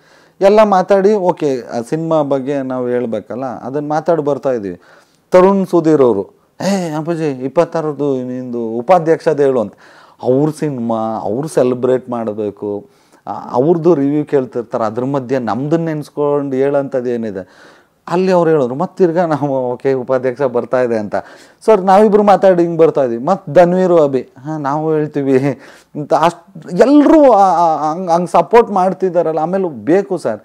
ಎಲ್ಲ ಮಾತಾಡಿ ಓಕೆ ಆ ಸಿನಿಮಾ ಬಗ್ಗೆ ನಾವು ಹೇಳಬೇಕಲ್ಲ ಅದನ್ನು ಮಾತಾಡಿ ಬರ್ತಾ ಇದ್ವಿ ತರುಣ್ ಸುಧೀರ್ ಅವರು ಏ ಅಪ್ಪಾಜಿ ಇಪ್ಪತ್ತಾರದು ನಿಂದು ಉಪಾಧ್ಯಕ್ಷದ ಹೇಳು ಅಂತ ಅವ್ರ ಸಿನಿಮಾ ಅವ್ರು ಸೆಲೆಬ್ರೇಟ್ ಮಾಡಬೇಕು ಅವ್ರದ್ದು ರಿವ್ಯೂ ಕೇಳ್ತಿರ್ತಾರೆ ಅದ್ರ ಮಧ್ಯೆ ನಮ್ಮದನ್ನ ನೆನೆಸ್ಕೊಂಡು ಹೇಳೋಂಥದ್ದು ಏನಿದೆ ಅಲ್ಲಿ ಅವ್ರು ಹೇಳಿದ್ರು ಮತ್ತಿರ್ಗ ನಾವು ಓಕೆ ಉಪಾಧ್ಯಕ್ಷ ಬರ್ತಾ ಇದೆ ಅಂತ ಸರ್ ನಾವಿಬ್ರು ಮಾತಾಡಿ ಹಿಂಗೆ ಬರ್ತಾ ಇದ್ದೀವಿ ಮತ್ತು ಧನ್ವೀರು ಅಭಿ ಹಾಂ ನಾವು ಹೇಳ್ತೀವಿ ಅಂತ ಅಷ್ಟು ಎಲ್ಲರೂ ಹಂಗೆ ಹಂಗೆ ಸಪೋರ್ಟ್ ಮಾಡ್ತಿದ್ದಾರಲ್ಲ ಆಮೇಲೆ ಬೇಕು ಸರ್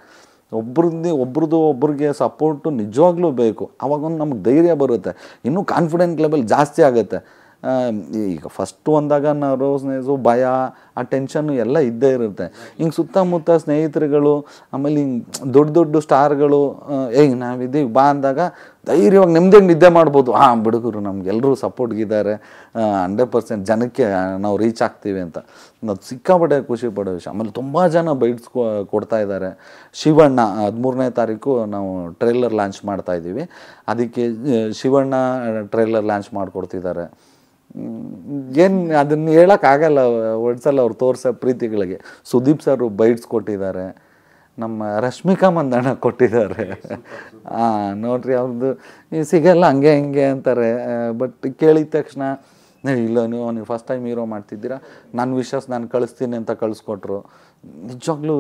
ಒಬ್ರದ್ದು ಒಬ್ರದ್ದು ಒಬ್ರಿಗೆ ಸಪೋರ್ಟು ನಿಜವಾಗ್ಲೂ ಬೇಕು ಅವಾಗೊಂದು ನಮ್ಗೆ ಧೈರ್ಯ ಬರುತ್ತೆ ಇನ್ನೂ ಕಾನ್ಫಿಡೆಂಟ್ ಲೆವೆಲ್ ಜಾಸ್ತಿ ಆಗುತ್ತೆ ಈಗ ಫಸ್ಟು ಅಂದಾಗ ನರ್ವಸ್ನೆಸ್ಸು ಭಯ ಆ ಟೆನ್ಷನ್ನು ಎಲ್ಲ ಇದ್ದೇ ಇರುತ್ತೆ ಹಿಂಗೆ ಸುತ್ತಮುತ್ತ ಸ್ನೇಹಿತರುಗಳು ಆಮೇಲೆ ಹಿಂಗೆ ದೊಡ್ಡ ದೊಡ್ಡ ಸ್ಟಾರ್ಗಳು ಏಯ್ ನಾವಿದ್ದೀವಿ ಬಾ ಅಂದಾಗ ಧೈರ್ಯವಾಗಿ ನೆಮ್ಮದಿ ನಿದ್ದೆ ಮಾಡ್ಬೋದು ಹಾಂ ಬಿಡುಗರು ನಮಗೆಲ್ಲರೂ ಸಪೋರ್ಟ್ಗಿದ್ದಾರೆ ಹಂಡ್ರೆಡ್ ಪರ್ಸೆಂಟ್ ಜನಕ್ಕೆ ನಾವು ರೀಚ್ ಆಗ್ತೀವಿ ಅಂತ ನಾವು ಸಿಕ್ಕಾಪಟ್ಟೆ ಖುಷಿ ಪಡೋ ವಿಷಯ ಆಮೇಲೆ ತುಂಬ ಜನ ಬೈಟ್ಸ್ ಕೊಡ್ತಾ ಇದ್ದಾರೆ ಶಿವಣ್ಣ ಹದಿಮೂರನೇ ತಾರೀಕು ನಾವು ಟ್ರೈಲರ್ ಲಾಂಚ್ ಮಾಡ್ತಾ ಇದ್ದೀವಿ ಅದಕ್ಕೆ ಶಿವಣ್ಣ ಟ್ರೈಲರ್ ಲಾಂಚ್ ಮಾಡಿಕೊಡ್ತಿದ್ದಾರೆ ಏನು ಅದನ್ನು ಹೇಳೋಕ್ಕಾಗಲ್ಲ ಒಡ್ಸಲ್ಲ ಅವ್ರು ತೋರಿಸೋ ಪ್ರೀತಿಗಳಿಗೆ ಸುದೀಪ್ ಸರ್ ಬೈಟ್ಸ್ ಕೊಟ್ಟಿದ್ದಾರೆ ನಮ್ಮ ರಶ್ಮಿಕಾ ಮಂದಣ್ಣ ಕೊಟ್ಟಿದ್ದಾರೆ ಹಾಂ ನೋಡ್ರಿ ಅವ್ರದ್ದು ಸಿಗಲ್ಲ ಹಂಗೆ ಹಿಂಗೆ ಅಂತಾರೆ ಬಟ್ ಕೇಳಿದ ತಕ್ಷಣ ಇಲ್ಲ ನೀವು ನೀವು ಫಸ್ಟ್ ಟೈಮ್ ಹೀರೋ ಮಾಡ್ತಿದ್ದೀರಾ ನನ್ನ ವಿಶ್ವಾಸ ನಾನು ಕಳಿಸ್ತೀನಿ ಅಂತ ಕಳಿಸ್ಕೊಟ್ರು ನಿಜವಾಗ್ಲೂ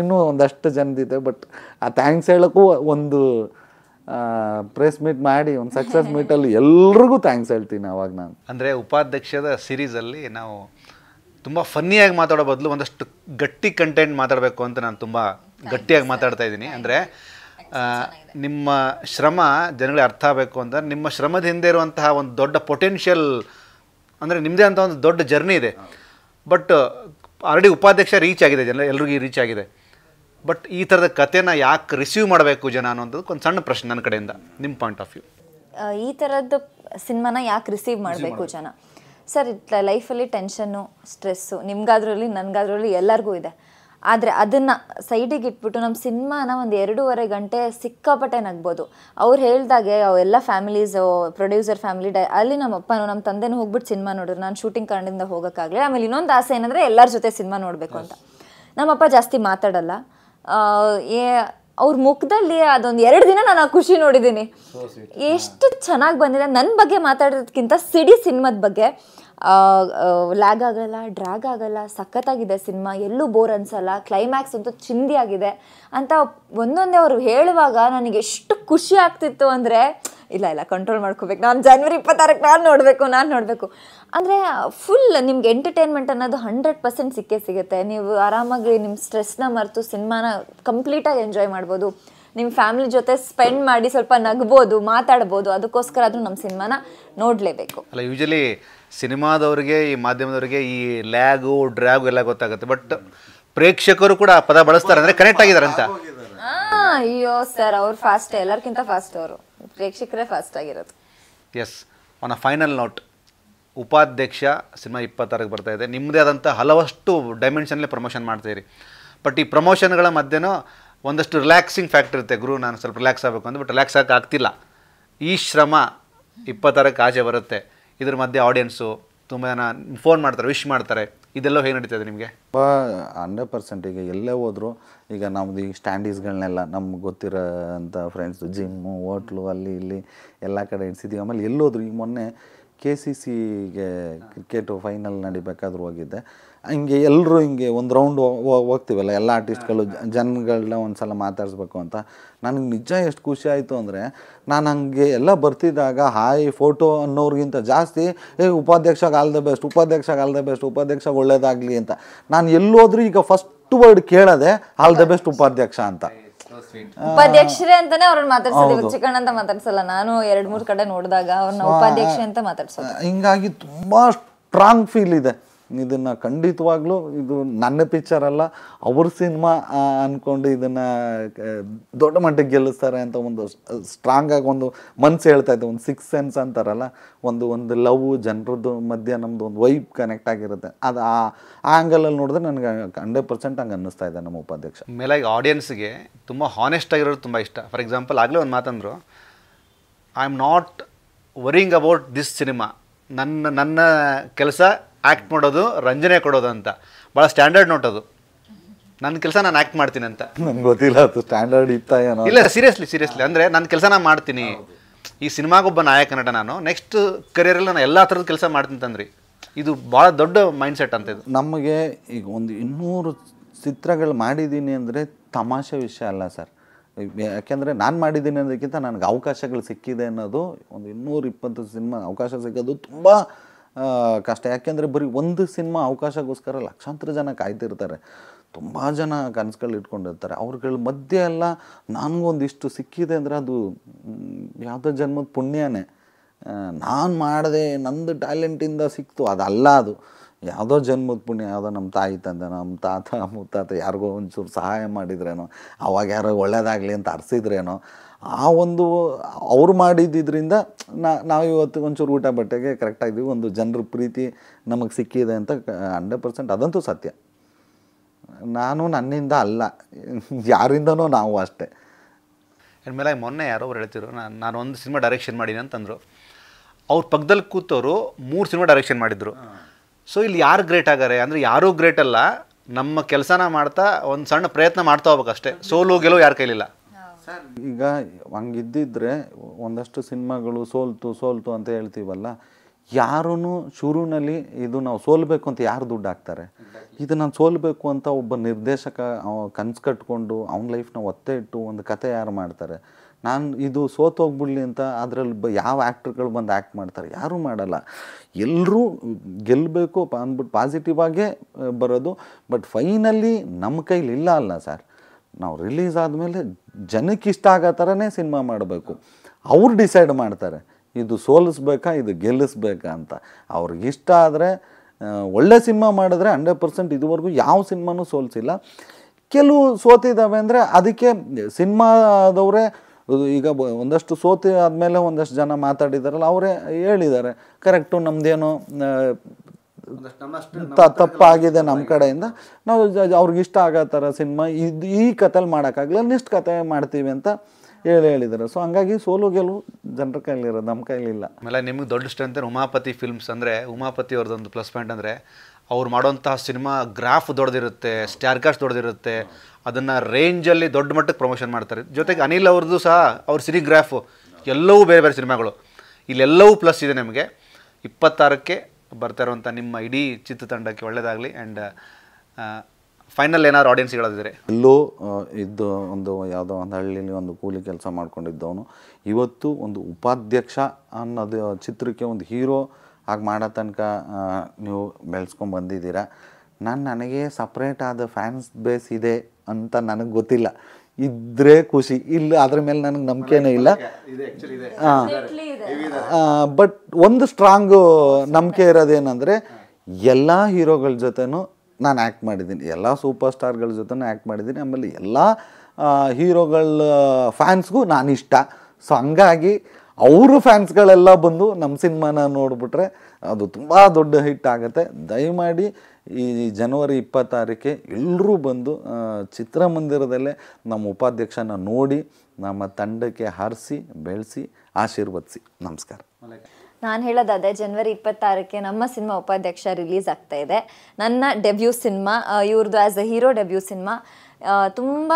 ಇನ್ನೂ ಒಂದಷ್ಟು ಜನದಿದೆ ಬಟ್ ಆ ಥ್ಯಾಂಕ್ಸ್ ಹೇಳೋಕ್ಕೂ ಒಂದು ಪ್ರೆಸ್ ಮೀಟ್ ಮಾಡಿ ಒಂದು ಸಕ್ಸಸ್ ಮೀಟಲ್ಲಿ ಎಲ್ರಿಗೂ ಥ್ಯಾಂಕ್ಸ್ ಹೇಳ್ತೀನಿ ಅವಾಗ ನಾನು ಅಂದರೆ ಉಪಾಧ್ಯಕ್ಷದ ಸಿರೀಸಲ್ಲಿ ನಾವು ತುಂಬ ಫನ್ನಿಯಾಗಿ ಮಾತಾಡೋ ಬದಲು ಒಂದಷ್ಟು ಗಟ್ಟಿ ಕಂಟೆಂಟ್ ಮಾತಾಡಬೇಕು ಅಂತ ನಾನು ತುಂಬ ಗಟ್ಟಿಯಾಗಿ ಮಾತಾಡ್ತಾ ಇದ್ದೀನಿ ಅಂದರೆ ನಿಮ್ಮ ಶ್ರಮ ಜನಗಳಿಗೆ ಅರ್ಥ ಆಗಬೇಕು ಅಂತ ನಿಮ್ಮ ಶ್ರಮದ ಹಿಂದೆ ಇರುವಂತಹ ಒಂದು ದೊಡ್ಡ ಪೊಟೆನ್ಷಿಯಲ್ ಅಂದರೆ ನಿಮ್ಮದೇ ಅಂತ ಒಂದು ದೊಡ್ಡ ಜರ್ನಿ ಇದೆ ಬಟ್ ಆಲ್ರೆಡಿ ಉಪಾಧ್ಯಕ್ಷ ರೀಚ್ ಆಗಿದೆ ಜನ ಎಲ್ರಿಗೂ ರೀಚ್ ಆಗಿದೆ ಬಟ್ ಈ ಥರದ ಕಥೆನ ಯಾಕೆ ರಿಸೀವ್ ಮಾಡಬೇಕು ಜನ ಅನ್ನೋದಕ್ಕೆ ಒಂದು ಸಣ್ಣ ಪ್ರಶ್ನೆ ನನ್ನ ಕಡೆಯಿಂದ ನಿಮ್ಮ ಪಾಯಿಂಟ್ ಆಫ್ ವ್ಯೂ ಈ ಥರದ್ದು ಸಿನಿಮಾನ ಯಾಕೆ ರಿಸೀವ್ ಮಾಡಬೇಕು ಜನ ಸರ್ ಲೈಫಲ್ಲಿ ಟೆನ್ಷನ್ನು ಸ್ಟ್ರೆಸ್ಸು ನಿಮ್ಗಾದ್ರಲ್ಲಿ ನನಗಾದ್ರಲ್ಲಿ ಎಲ್ಲರಿಗೂ ಇದೆ ಆದರೆ ಅದನ್ನು ಸೈಡಿಗೆ ಇಟ್ಬಿಟ್ಟು ನಮ್ಮ ಸಿನಿಮಾನ ಒಂದು ಎರಡೂವರೆ ಗಂಟೆ ಸಿಕ್ಕಾಪಟ್ಟೆ ನಗ್ಬೋದು ಅವ್ರು ಹೇಳ್ದಾಗೆ ಅವೆಲ್ಲ ಫ್ಯಾಮಿಲೀಸ್ ಪ್ರೊಡ್ಯೂಸರ್ ಫ್ಯಾಮಿಲಿ ಡೈ ಅಲ್ಲಿ ನಮ್ಮ ಅಪ್ಪನೂ ನಮ್ಮ ತಂದೆನೂ ಹೋಗ್ಬಿಟ್ಟು ಸಿನಿಮಾ ನೋಡಿದ್ರು ನಾನು ಶೂಟಿಂಗ್ ಕಾರಣದಿಂದ ಹೋಗೋಕ್ಕಾಗಲಿ ಆಮೇಲೆ ಇನ್ನೊಂದು ಆಸೆ ಏನಂದರೆ ಎಲ್ಲರ ಜೊತೆ ಸಿನಿಮಾ ನೋಡಬೇಕು ಅಂತ ನಮ್ಮಪ್ಪ ಜಾಸ್ತಿ ಮಾತಾಡಲ್ಲ ಅವ್ರ ಮುಖದಲ್ಲಿ ಅದೊಂದು ಎರಡು ದಿನ ನಾನು ಆ ಖುಷಿ ನೋಡಿದ್ದೀನಿ ಎಷ್ಟು ಚೆನ್ನಾಗಿ ಬಂದಿದೆ ನನ್ನ ಬಗ್ಗೆ ಮಾತಾಡೋದಕ್ಕಿಂತ ಸಿಡಿ ಸಿನಿಮಾದ ಬಗ್ಗೆ ಲ್ಯಾಗ್ ಆಗಲ್ಲ ಡ್ರ್ಯಾಗ್ ಆಗಲ್ಲ ಸಖತ್ತಾಗಿದೆ ಸಿನಿಮಾ ಎಲ್ಲೂ ಬೋರ್ ಅನ್ಸಲ್ಲ ಕ್ಲೈಮ್ಯಾಕ್ಸ್ ಅಂತೂ ಚಿಂದಿ ಆಗಿದೆ ಅಂತ ಒಂದೊಂದೇ ಅವರು ಹೇಳುವಾಗ ನನಗೆ ಎಷ್ಟು ಖುಷಿ ಆಗ್ತಿತ್ತು ಅಂದರೆ ಇಲ್ಲ ಇಲ್ಲ ಕಂಟ್ರೋಲ್ ಮಾಡ್ಕೋಬೇಕು ನಾನು ಜನ್ವರಿ ಇಪ್ಪತ್ತಾರಕ್ಕೆ ನಾನು ನೋಡಬೇಕು ನಾನು ನೋಡಬೇಕು ಅಂದರೆ ಫುಲ್ ನಿಮ್ಗೆ ಎಂಟರ್ಟೈನ್ಮೆಂಟ್ ಅನ್ನೋದು ಹಂಡ್ರೆಡ್ ಪರ್ಸೆಂಟ್ ಸಿಕ್ಕೇ ಸಿಗುತ್ತೆ ನೀವು ಆರಾಮಾಗಿ ನಿಮ್ಮ ಸ್ಟ್ರೆಸ್ನ ಮರೆತು ಸಿನಿಮಾನ ಕಂಪ್ಲೀಟಾಗಿ ಎಂಜಾಯ್ ಮಾಡ್ಬೋದು ನಿಮ್ಮ ಫ್ಯಾಮಿಲಿ ಜೊತೆ ಸ್ಪೆಂಡ್ ಮಾಡಿ ಸ್ವಲ್ಪ ನಗ್ಬೋದು ಮಾತಾಡ್ಬೋದು ಅದಕ್ಕೋಸ್ಕರ ಆದರೂ ನಮ್ಮ ಸಿನಿಮಾನ ನೋಡಲೇಬೇಕು ಅಲ್ಲ ಯೂಶಲಿ ಸಿನಿಮಾದವ್ರಿಗೆ ಈ ಮಾಧ್ಯಮದವರಿಗೆ ಈ ಲ್ಯಾಗು ಡ್ರ್ಯಾಗು ಎಲ್ಲ ಗೊತ್ತಾಗುತ್ತೆ ಬಟ್ ಪ್ರೇಕ್ಷಕರು ಕೂಡ ಪದ ಬಳಸ್ತಾರೆ ಅಂದರೆ ಕನೆಕ್ಟ್ ಆಗಿದ್ದಾರೆ ಅಂತ ಅಯ್ಯೋ ಸರ್ ಅವ್ರು ಫಾಸ್ಟ್ ಎಲ್ಲರಿಗಿಂತ ಫಾಸ್ಟ್ ಅವರು ಪ್ರೇಕ್ಷಕರೇ ಫಾಸ್ಟ್ ಆಗಿರೋದು yes on a final note Upadhyaksha cinema ಇಪ್ಪತ್ತಾರಕ್ಕೆ ಬರ್ತಾ ಇದೆ ನಿಮ್ಮದೇ ಆದಂಥ ಹಲವಷ್ಟು ಡೈಮೆನ್ಷನ್ಲೇ ಪ್ರಮೋಷನ್ ಮಾಡ್ತೀರಿ ಬಟ್ ಈ ಪ್ರಮೋಷನ್ಗಳ ಮಧ್ಯನೂ ಒಂದಷ್ಟು ರಿಲ್ಯಾಕ್ಸಿಂಗ್ ಫ್ಯಾಕ್ಟ್ರಿ ಇರುತ್ತೆ ಗುರು ನಾನು ಸ್ವಲ್ಪ ರಿಲ್ಯಾಕ್ಸ್ ಆಗಬೇಕು ಅಂತ ಬಟ್ ರಿಲ್ಯಾಕ್ಸ್ ಆಗಕ್ಕೆ ಆಗ್ತಿಲ್ಲ ಈ ಶ್ರಮ ಇಪ್ಪತ್ತಾರಕ್ಕೆ ಆಚೆ ಬರುತ್ತೆ ಇದ್ರ ಮಧ್ಯೆ ಆಡಿಯನ್ಸು ತುಂಬ ಜನ ಫೋನ್ ಮಾಡ್ತಾರೆ ವಿಶ್ ಮಾಡ್ತಾರೆ ಇದೆಲ್ಲ ಹೇಗೆ ನಡೀತದೆ ನಿಮಗೆ ತುಂಬ ಹಂಡ್ರೆಡ್ ಪರ್ಸೆಂಟ್ ಈಗ ಎಲ್ಲೇ ಹೋದರೂ ಈಗ ನಮ್ಮದು ಈ ಸ್ಟ್ಯಾಂಡೀಸ್ಗಳನ್ನೆಲ್ಲ ನಮ್ಗೆ ಗೊತ್ತಿರೋ ಅಂಥ ಫ್ರೆಂಡ್ಸು ಜಿಮ್ಮು ಹೋಟ್ಲು ಅಲ್ಲಿ ಇಲ್ಲಿ ಎಲ್ಲ ಕಡೆ ಎಣಿಸಿದ್ದೀವಿ ಆಮೇಲೆ ಎಲ್ಲೋದ್ರು ಈಗ ಮೊನ್ನೆ ಕೆ ಸಿ ಸಿಗೆ ಕ್ರಿಕೆಟು ಫೈನಲ್ ನಡಿಬೇಕಾದ್ರೂ ಹೋಗಿದ್ದೆ ಹಿಂಗೆ ಎಲ್ಲರೂ ಹಿಂಗೆ ಒಂದು ರೌಂಡ್ ಹೋಗ್ತೀವಲ್ಲ ಎಲ್ಲ ಆರ್ಟಿಸ್ಟ್ಗಳು ಜನಗಳನ್ನ ಒಂದು ಸಲ ಮಾತಾಡಿಸ್ಬೇಕು ಅಂತ ನನಗೆ ನಿಜ ಎಷ್ಟು ಖುಷಿ ಆಯಿತು ಅಂದರೆ ನಾನು ಹಂಗೆ ಎಲ್ಲ ಬರ್ತಿದ್ದಾಗ ಹಾಯ್ ಫೋಟೋ ಅನ್ನೋರಿಗಿಂತ ಜಾಸ್ತಿ ಏ Upadhyaksha all the best Upadhyaksha all the best Upadhyaksha ಒಳ್ಳೇದಾಗಲಿ ಅಂತ ನಾನು ಎಲ್ಲೋದ್ರೂ ಈಗ ಫಸ್ಟ್ ವರ್ಡ್ ಕೇಳೋದೆ ಆಲ್ ದ ಬೆಸ್ಟ್ ಉಪಾಧ್ಯಕ್ಷ ಅಂತ ಉಪಾಧ್ಯಕ್ಷರೇ ಅಂತಾನೆ ಅವ್ರನ್ನ ಮಾತಾಡ್ಸೋದು ಚಿಕ್ಕಣ್ಣ ಅಂತ ಮಾತಾಡ್ಸಲ್ಲ ನಾನು ಎರಡ್ ಮೂರ್ ಕಡೆ ನೋಡಿದಾಗ ಅವ್ರನ್ನ ಉಪಾಧ್ಯಕ್ಷ ಅಂತ ಮಾತಾಡ್ಸೋದು ಹಿಂಗಾಗಿ ತುಂಬಾ ಸ್ಟ್ರಾಂಗ್ ಫೀಲ್ ಇದೆ ಇದನ್ನು ಖಂಡಿತವಾಗ್ಲೂ ಇದು ನನ್ನ ಪಿಕ್ಚರ್ ಅಲ್ಲ ಅವ್ರ ಸಿನಿಮಾ ಅಂದ್ಕೊಂಡು ಇದನ್ನು ದೊಡ್ಡ ಮಟ್ಟಕ್ಕೆ ಗೆಲ್ಲಿಸ್ತಾರೆ ಅಂತ ಒಂದು ಸ್ಟ್ರಾಂಗ್ ಆಗಿ ಒಂದು ಮನ್ಸು ಹೇಳ್ತಾ ಇದ್ದೆ ಒಂದು ಸಿಕ್ಸ್ ಸೆನ್ಸ್ ಅಂತಾರಲ್ಲ ಒಂದು ಒಂದು ಲವ್ ಜನರದ್ದು ಮಧ್ಯೆ ನಮ್ಮದು ಒಂದು ವೈಬ್ ಕನೆಕ್ಟ್ ಆಗಿರುತ್ತೆ ಅದು ಆ ಆ್ಯಂಗಲಲ್ಲಿ ನೋಡಿದ್ರೆ ನನಗೆ ಹಂಡ್ರೆಡ್ ಪರ್ಸೆಂಟ್ ಹಂಗೆ ಅನ್ನಿಸ್ತಾ ಇದೆ ನಮ್ಮ ಉಪಾಧ್ಯಕ್ಷ ಮೇಲಾಗಿ ಆಡಿಯನ್ಸ್ಗೆ ತುಂಬ ಹಾನೆಸ್ಟ್ ಆಗಿರೋದು ತುಂಬ ಇಷ್ಟ ಫಾರ್ ಎಕ್ಸಾಂಪಲ್ ಆಗಲೇ ಒಂದು ಮಾತಂದರು I am not worrying about this cinema ನನ್ನ ನನ್ನ ಕೆಲಸ ಆ್ಯಕ್ಟ್ ಮಾಡೋದು ರಂಜನೆ ಕೊಡೋದು ಅಂತ ಭಾಳ ಸ್ಟ್ಯಾಂಡರ್ಡ್ ನೋಟ್ ಅದು ನನ್ನ ಕೆಲಸ ನಾನು ಆ್ಯಕ್ಟ್ ಮಾಡ್ತೀನಿ ಅಂತ ನಂಗೆ ಗೊತ್ತಿಲ್ಲ ಅದು ಸ್ಟ್ಯಾಂಡರ್ಡ್ ಇತ್ತ ಇಲ್ಲ ಸೀರಿಯಸ್ಲಿ ಸೀರಿಯಸ್ಲಿ ಅಂದರೆ ನನ್ನ ಕೆಲಸ ನಾನು ಮಾಡ್ತೀನಿ ಈ ಸಿನಿಮಾಗೊಬ್ಬ ನಾಯಕ ನಟ ನಾನು ನೆಕ್ಸ್ಟ್ ಕರಿಯರಲ್ಲಿ ನಾನು ಎಲ್ಲ ಥರದ ಕೆಲಸ ಮಾಡ್ತೀನಿ ತಂದ್ರಿ ಇದು ಭಾಳ ದೊಡ್ಡ ಮೈಂಡ್ಸೆಟ್ ಅಂತ ಇದು ನಮಗೆ ಈಗ ಒಂದು ಇನ್ನೂರು ಚಿತ್ರಗಳು ಮಾಡಿದ್ದೀನಿ ಅಂದರೆ ತಮಾಷೆ ವಿಷಯ ಅಲ್ಲ ಸರ್ ಯಾಕೆಂದರೆ ನಾನು ಮಾಡಿದ್ದೀನಿ ಅನ್ನೋದಕ್ಕಿಂತ ನನಗೆ ಅವಕಾಶಗಳು ಸಿಕ್ಕಿದೆ ಅನ್ನೋದು ಒಂದು ಇನ್ನೂರು ಇಪ್ಪತ್ತು ಸಿನಿಮಾ ಅವಕಾಶ ಸಿಕ್ಕೋದು ತುಂಬ ಕಷ್ಟ ಯಾಕೆಂದರೆ ಬರೀ ಒಂದು ಸಿನಿಮಾ ಅವಕಾಶಕ್ಕೋಸ್ಕರ ಲಕ್ಷಾಂತರ ಜನ ಕಾಯ್ತಿರ್ತಾರೆ ತುಂಬ ಜನ ಕನಸುಗಳು ಇಟ್ಕೊಂಡಿರ್ತಾರೆ ಅವ್ರುಗಳ ಮಧ್ಯೆ ಎಲ್ಲ ನನಗೊಂದಿಷ್ಟು ಸಿಕ್ಕಿದೆ ಅಂದರೆ ಅದು ಯಾವುದೋ ಜನ್ಮದ ಪುಣ್ಯನೇ ನಾನು ಮಾಡಿದೆ ನಂದು ಟ್ಯಾಲೆಂಟಿಂದ ಸಿಕ್ತು ಅದಲ್ಲ ಅದು ಯಾವುದೋ ಜನ್ಮದ ಪುಣ್ಯ ಯಾವುದೋ ನಮ್ಮ ತಾಯಿ ತಂದೆ ನಮ್ಮ ತಾತ ಮುತ್ತಾತ ಯಾರಿಗೋ ಒಂಚೂರು ಸಹಾಯ ಮಾಡಿದ್ರೇನೋ ಅವಾಗ ಯಾರೋ ಒಳ್ಳೇದಾಗಲಿ ಅಂತ ಅರ್ಸಿದ್ರೇನೋ ಆ ಒಂದು ಅವ್ರು ಮಾಡಿದ್ದರಿಂದ ನಾ ನಾವು ಇವತ್ತು ಒಂಚೂರು ಊಟ ಬಟ್ಟೆಗೆ ಕರೆಕ್ಟಾಗಿದ್ದೀವಿ ಒಂದು ಜನರ ಪ್ರೀತಿ ನಮಗೆ ಸಿಕ್ಕಿದೆ ಅಂತ ಹಂಡ್ರೆಡ್ ಪರ್ಸೆಂಟ್ ಅದಂತೂ ಸತ್ಯ ನಾನು ನನ್ನಿಂದ ಅಲ್ಲ ಯಾರಿಂದನೂ ನಾವು ಅಷ್ಟೇ ಇನ್ಮೇಲೆ ಮೊನ್ನೆ ಯಾರೋ ಅವ್ರು ಹೇಳ್ತಿದ್ರು ನಾನು ಒಂದು ಸಿನಿಮಾ ಡೈರೆಕ್ಷನ್ ಮಾಡೀನಿ ಅಂತಂದರು ಅವ್ರ ಪಕ್ಕದಲ್ಲಿ ಕೂತವರು ಮೂರು ಸಿನಿಮಾ ಡೈರೆಕ್ಷನ್ ಮಾಡಿದರು ಸೊ ಇಲ್ಲಿ ಯಾರು ಗ್ರೇಟ್ ಆಗಾರೆ ಅಂದರೆ ಯಾರೂ ಗ್ರೇಟ್ ಅಲ್ಲ ನಮ್ಮ ಕೆಲಸನ ಮಾಡ್ತಾ ಒಂದು ಸಣ್ಣ ಪ್ರಯತ್ನ ಮಾಡ್ತಾ ಹೋಗ್ಬೇಕಷ್ಟೇ ಸೋಲು ಗೆಲುವು ಯಾರು ಕೈಲಿಲ್ಲ ಈಗ ಹಂಗಿದ್ದಿದ್ರೆ ಒಂದಷ್ಟು ಸಿನಿಮಾಗಳು ಸೋಲ್ತು ಸೋಲ್ತು ಅಂತ ಹೇಳ್ತೀವಲ್ಲ ಯಾರೂ ಶುರುನಲ್ಲಿ ಇದು ನಾವು ಸೋಲ್ಬೇಕು ಅಂತ ಯಾರು ದುಡ್ಡು ಹಾಕ್ತಾರೆ ಇದು ನಾನು ಸೋಲ್ಬೇಕು ಅಂತ ಒಬ್ಬ ನಿರ್ದೇಶಕ ಕನ್ಸು ಕಟ್ಕೊಂಡು ಅವ್ನ ಲೈಫ್ನ ಒತ್ತೆ ಇಟ್ಟು ಒಂದು ಕತೆ ಯಾರು ಮಾಡ್ತಾರೆ ನಾನು ಇದು ಸೋತೋಗ್ಬಿಡ್ಲಿ ಅಂತ ಅದರಲ್ಲಿ ಬ ಯಾವ ಆ್ಯಕ್ಟ್ರ್ಗಳು ಬಂದು ಆ್ಯಕ್ಟ್ ಮಾಡ್ತಾರೆ ಯಾರೂ ಮಾಡಲ್ಲ ಎಲ್ಲರೂ ಗೆಲ್ಲಬೇಕು ಅಂದ್ಬಿಟ್ಟು ಪಾಸಿಟಿವ್ ಆಗೇ ಬರೋದು ಬಟ್ ಫೈನಲಿ ನಮ್ಮ ಕೈಲಿ ಇಲ್ಲ ಅಲ್ಲ ಸರ್ ನಾವು ರಿಲೀಸ್ ಆದಮೇಲೆ ಜನಕ್ಕೆ ಇಷ್ಟ ಆಗೋ ಥರನೇ ಸಿನಿಮಾ ಮಾಡಬೇಕು ಅವ್ರು ಡಿಸೈಡ್ ಮಾಡ್ತಾರೆ ಇದು ಸೋಲಿಸ್ಬೇಕಾ ಇದು ಗೆಲ್ಲಿಸ್ಬೇಕಾ ಅಂತ ಅವ್ರಿಗೆ ಇಷ್ಟ ಆದರೆ ಒಳ್ಳೆ ಸಿನಿಮಾ ಮಾಡಿದ್ರೆ ಹಂಡ್ರೆಡ್ ಪರ್ಸೆಂಟ್ ಇದುವರೆಗೂ ಯಾವ ಸಿನಿಮಾನೂ ಸೋಲಿಸಿಲ್ಲ ಕೆಲವು ಸೋತಿದ್ದಾವೆ ಅಂದರೆ ಅದಕ್ಕೆ ಸಿನಿಮಾದವರೇ ಈಗ ಒಂದಷ್ಟು ಸೋತಿ ಆದಮೇಲೆ ಒಂದಷ್ಟು ಜನ ಮಾತಾಡಿದಾರಲ್ಲ ಅವರೇ ಹೇಳಿದ್ದಾರೆ ಕರೆಕ್ಟು ನಮ್ಮದೇನೋ ತಪ್ಪಾಗಿದೆ ನಮ್ಮ ಕಡೆಯಿಂದ ನಾವು ಅವ್ರಿಗೆ ಇಷ್ಟ ಆಗೋ ಥರ ಸಿನಿಮಾ ಇದು ಈ ಕಥೆಲಿ ಮಾಡೋಕ್ಕಾಗಲಿಲ್ಲ ನೆಕ್ಸ್ಟ್ ಕತೆ ಮಾಡ್ತೀವಿ ಅಂತ ಹೇಳಿ ಹೇಳಿದ್ದಾರೆ ಸೊ ಹಂಗಾಗಿ ಸೋಲು ಗೆಲುವು ಜನರ ಕೈಲಿರೋದು ನಮ್ಮ ಕೈಲಿ ಇಲ್ಲ ಆಮೇಲೆ ನಿಮಗೆ ದೊಡ್ಡ ಸ್ಟ್ರೆಂತ್ ಉಮಾಪತಿ ಫಿಲ್ಮ್ಸ್ ಅಂದರೆ ಉಮಾಪತಿ ಅವ್ರದ್ದೊಂದು ಪ್ಲಸ್ ಪಾಯಿಂಟ್ ಅಂದರೆ ಅವ್ರು ಮಾಡೋಂತಹ ಸಿನಿಮಾ ಗ್ರಾಫ್ ದೊಡ್ಡದಿರುತ್ತೆ ಸ್ಟಾರ್ ಕಾಸ್ಟ್ ದೊಡ್ಡದಿರುತ್ತೆ ಅದನ್ನು ರೇಂಜಲ್ಲಿ ದೊಡ್ಡ ಮಟ್ಟಕ್ಕೆ ಪ್ರಮೋಷನ್ ಮಾಡ್ತಾರೆ ಜೊತೆಗೆ ಅನಿಲ್ ಅವ್ರದ್ದು ಸಹ ಅವ್ರ ಗ್ರಾಫು ಎಲ್ಲವೂ ಬೇರೆ ಬೇರೆ ಸಿನಿಮಾಗಳು ಇಲ್ಲೆಲ್ಲವೂ ಪ್ಲಸ್ ಇದೆ ನಿಮಗೆ ಇಪ್ಪತ್ತಾರಕ್ಕೆ ಬರ್ತಾ ಇರುವಂಥ ನಿಮ್ಮ ಇಡೀ ಚಿತ್ರತಂಡಕ್ಕೆ ಒಳ್ಳೆಯದಾಗಲಿ ಆ್ಯಂಡ್ ಫೈನಲ್ ಏನಾದ್ರು ಆಡಿಯನ್ಸ್ ಹೇಳೋದಿದ್ರೆ ಎಲ್ಲೋ ಇದ್ದು ಒಂದು ಯಾವುದೋ ಒಂದು ಹಳ್ಳಿಯಲ್ಲಿ ಒಂದು ಕೂಲಿ ಕೆಲಸ ಮಾಡ್ಕೊಂಡಿದ್ದವನು ಇವತ್ತು ಒಂದು ಉಪಾಧ್ಯಕ್ಷ ಅನ್ನೋದು ಚಿತ್ರಕ್ಕೆ ಒಂದು ಹೀರೋ ಆಗಿ ಮಾಡೋ ತನಕ ನೀವು ಬೆಳೆಸ್ಕೊಂಡು ಬಂದಿದ್ದೀರಾ ನಾನು ನನಗೆ ಸಪ್ರೇಟ್ ಆದ ಫ್ಯಾನ್ಸ್ ಬೇಸ್ ಇದೆ ಅಂತ ನನಗೆ ಗೊತ್ತಿಲ್ಲ ಇದ್ರೆ ಖುಷಿ ಇಲ್ಲ ಅದ್ರ ಮೇಲೆ ನನಗೆ ನಂಬಿಕೆನೇ ಇಲ್ಲ ಬಟ್ ಒಂದು ಸ್ಟ್ರಾಂಗ್ ನಂಬಿಕೆ ಇರೋದೇನೆಂದರೆ ಎಲ್ಲ ಹೀರೋಗಳ ಜೊತೆನೂ ನಾನು ಆ್ಯಕ್ಟ್ ಮಾಡಿದ್ದೀನಿ ಎಲ್ಲ ಸೂಪರ್ ಸ್ಟಾರ್ಗಳ ಜೊತೆನೂ ಆ್ಯಕ್ಟ್ ಮಾಡಿದ್ದೀನಿ ಆಮೇಲೆ ಎಲ್ಲ ಹೀರೋಗಳ ಫ್ಯಾನ್ಸ್ಗೂ ನಾನು ಇಷ್ಟ ಸೊ ಹಂಗಾಗಿ ಅವರು ಫ್ಯಾನ್ಸ್ಗಳೆಲ್ಲ ಬಂದು ನಮ್ಮ ಸಿನಿಮಾನ ನೋಡಿಬಿಟ್ರೆ ಅದು ತುಂಬ ದೊಡ್ಡ ಹಿಟ್ ಆಗುತ್ತೆ ದಯಮಾಡಿ ಈ ಜನವರಿ ಇಪ್ಪತ್ತಾರಕ್ಕೆ ಎಲ್ಲರೂ ಬಂದು ಚಿತ್ರಮಂದಿರದಲ್ಲೇ ನಮ್ಮ ಉಪಾಧ್ಯಕ್ಷನ ನೋಡಿ ನಮ್ಮ ತಂಡಕ್ಕೆ ಹಾರಿಸಿ ಬೆಳೆಸಿ ಆಶೀರ್ವದಿಸಿ ನಮಸ್ಕಾರ ನಾನು ಹೇಳೋದಾದರೆ ಜನ್ವರಿ ಇಪ್ಪತ್ತಾರಕ್ಕೆ ನಮ್ಮ ಸಿನಿಮಾ ಉಪಾಧ್ಯಕ್ಷ ರಿಲೀಸ್ ಆಗ್ತಾ ಇದೆ ನನ್ನ ಡೆಬ್ಯೂ ಸಿನಿಮಾ ಇವ್ರದ್ದು as a hero debut cinema ತುಂಬ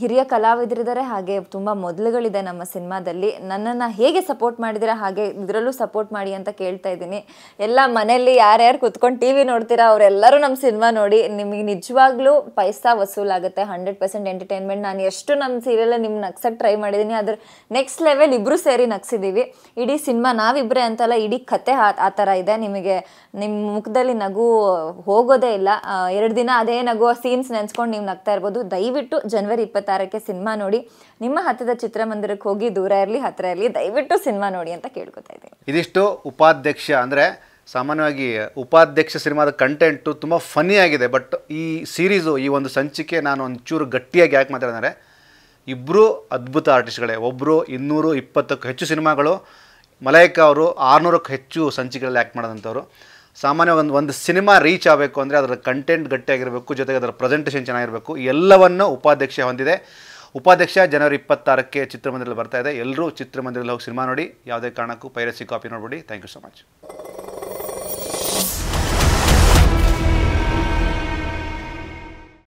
ಹಿರಿಯ ಕಲಾವಿದರಿದ್ದಾರೆ ಹಾಗೆ ತುಂಬ ಮೊದಲುಗಳಿದೆ ನಮ್ಮ ಸಿನಿಮಾದಲ್ಲಿ ನನ್ನನ್ನು ಹೇಗೆ ಸಪೋರ್ಟ್ ಮಾಡಿದಿರ ಹಾಗೆ ಇದರಲ್ಲೂ ಸಪೋರ್ಟ್ ಮಾಡಿ ಅಂತ ಕೇಳ್ತಾ ಇದ್ದೀನಿ ಎಲ್ಲ ಮನೆಯಲ್ಲಿ ಯಾರ್ಯಾರು ಕುತ್ಕೊಂಡು ಟಿ ವಿ ನೋಡ್ತೀರಾ ಅವರೆಲ್ಲರೂ ನಮ್ಮ ಸಿನಿಮಾ ನೋಡಿ ನಿಮಗೆ ನಿಜವಾಗ್ಲೂ ಪೈಸಾ ವಸೂಲಾಗುತ್ತೆ ಹಂಡ್ರೆಡ್ ಪರ್ಸೆಂಟ್ ಎಂಟರ್ಟೈನ್ಮೆಂಟ್ ನಾನು ಎಷ್ಟು ನಮ್ಮ ಸೀರಿಯಲ್ ನಿಮ್ಗೆ ನಗ್ಸಕ್ಕೆ ಟ್ರೈ ಮಾಡಿದ್ದೀನಿ ಅದ್ರ ನೆಕ್ಸ್ಟ್ ಲೆವೆಲ್ ಇಬ್ಬರು ಸೇರಿ ನಗ್ಸಿದ್ದೀವಿ ಇಡೀ ಸಿನಿಮಾ ನಾವಿಬ್ಬರೆ ಅಂತಲ್ಲ ಇಡೀ ಕತೆ ಆ ಥರ ಇದೆ ನಿಮಗೆ ನಿಮ್ಮ ಮುಖದಲ್ಲಿ ನಗು ಹೋಗೋದೇ ಇಲ್ಲ ಎರಡು ದಿನ ಅದೇ ನಗುವ ಸೀನ್ಸ್ ನೆನ್ಸ್ಕೊಂಡು ಕೇಳ್ಕೊಂಡು ನೀವು ನಗ್ತಾ ಇರ್ಬೋದು ದಯವಿಟ್ಟು ಜನವರಿ ಇಪ್ಪತ್ತಾರಕ್ಕೆ ಸಿನಿಮಾ ನೋಡಿ ನಿಮ್ಮ ಹತ್ತಿರದ ಚಿತ್ರಮಂದಿರಕ್ಕೆ ಹೋಗಿ ದೂರ ಇರಲಿ ಹತ್ತಿರ ಇರಲಿ ದಯವಿಟ್ಟು ಸಿನಿಮಾ ನೋಡಿ ಅಂತ ಕೇಳ್ಕೊತಾ ಇದ್ದೀನಿ ಇದಿಷ್ಟು ಉಪಾಧ್ಯಕ್ಷ ಅಂದರೆ ಸಾಮಾನ್ಯವಾಗಿ ಉಪಾಧ್ಯಕ್ಷ ಸಿನಿಮಾದ ಕಂಟೆಂಟು ತುಂಬ ಫನಿ ಆಗಿದೆ ಬಟ್ ಈ ಸೀರೀಸು ಈ ಒಂದು ಸಂಚಿಕೆ ನಾನು ಒಂಚೂರು ಗಟ್ಟಿಯಾಗಿ ಯಾಕೆ ಮಾತಾಡಿದರೆ ಇಬ್ಬರು ಅದ್ಭುತ ಆರ್ಟಿಸ್ಟ್ಗಳೇ ಒಬ್ಬರು ಇನ್ನೂರು ಇಪ್ಪತ್ತಕ್ಕೂ ಹೆಚ್ಚು ಸಿನಿಮಾಗಳು ಮಲೈಕಾ ಅವರು ಆರುನೂರಕ್ಕೂ ಹೆಚ್ಚು ಸಂಚಿಕೆಗಳಲ್ಲಿ ಆ್ಯಕ್ಟ್ ಮಾಡಿದಂಥವ್ರು ಸಾಮಾನ್ಯ ಒಂದು ಒಂದು ಸಿನಿಮಾ ರೀಚ್ ಆಗಬೇಕು ಅಂದರೆ ಅದರ ಕಂಟೆಂಟ್ ಗಟ್ಟಿಯಾಗಿರಬೇಕು ಜೊತೆಗೆ ಅದರ ಪ್ರೆಸೆಂಟೇಷನ್ ಚೆನ್ನಾಗಿರಬೇಕು ಎಲ್ಲವನ್ನು ಉಪಾಧ್ಯಕ್ಷ ಹೊಂದಿದೆ ಉಪಾಧ್ಯಕ್ಷ ಜನವರಿ ಇಪ್ಪತ್ತಾರಕ್ಕೆ ಚಿತ್ರಮಂದಿರಲ್ಲಿ ಬರ್ತಾ ಇದೆ ಎಲ್ಲರೂ ಚಿತ್ರಮಂದಿರದಲ್ಲಿ ಹೋಗಿ ಸಿನಿಮಾ ನೋಡಿ ಯಾವುದೇ ಕಾರಣಕ್ಕೂ ಪೈರಸಿ ಕಾಪಿ ನೋಡ್ಬಿಡಿ ಥ್ಯಾಂಕ್ ಯು ಸೊ ಮಚ್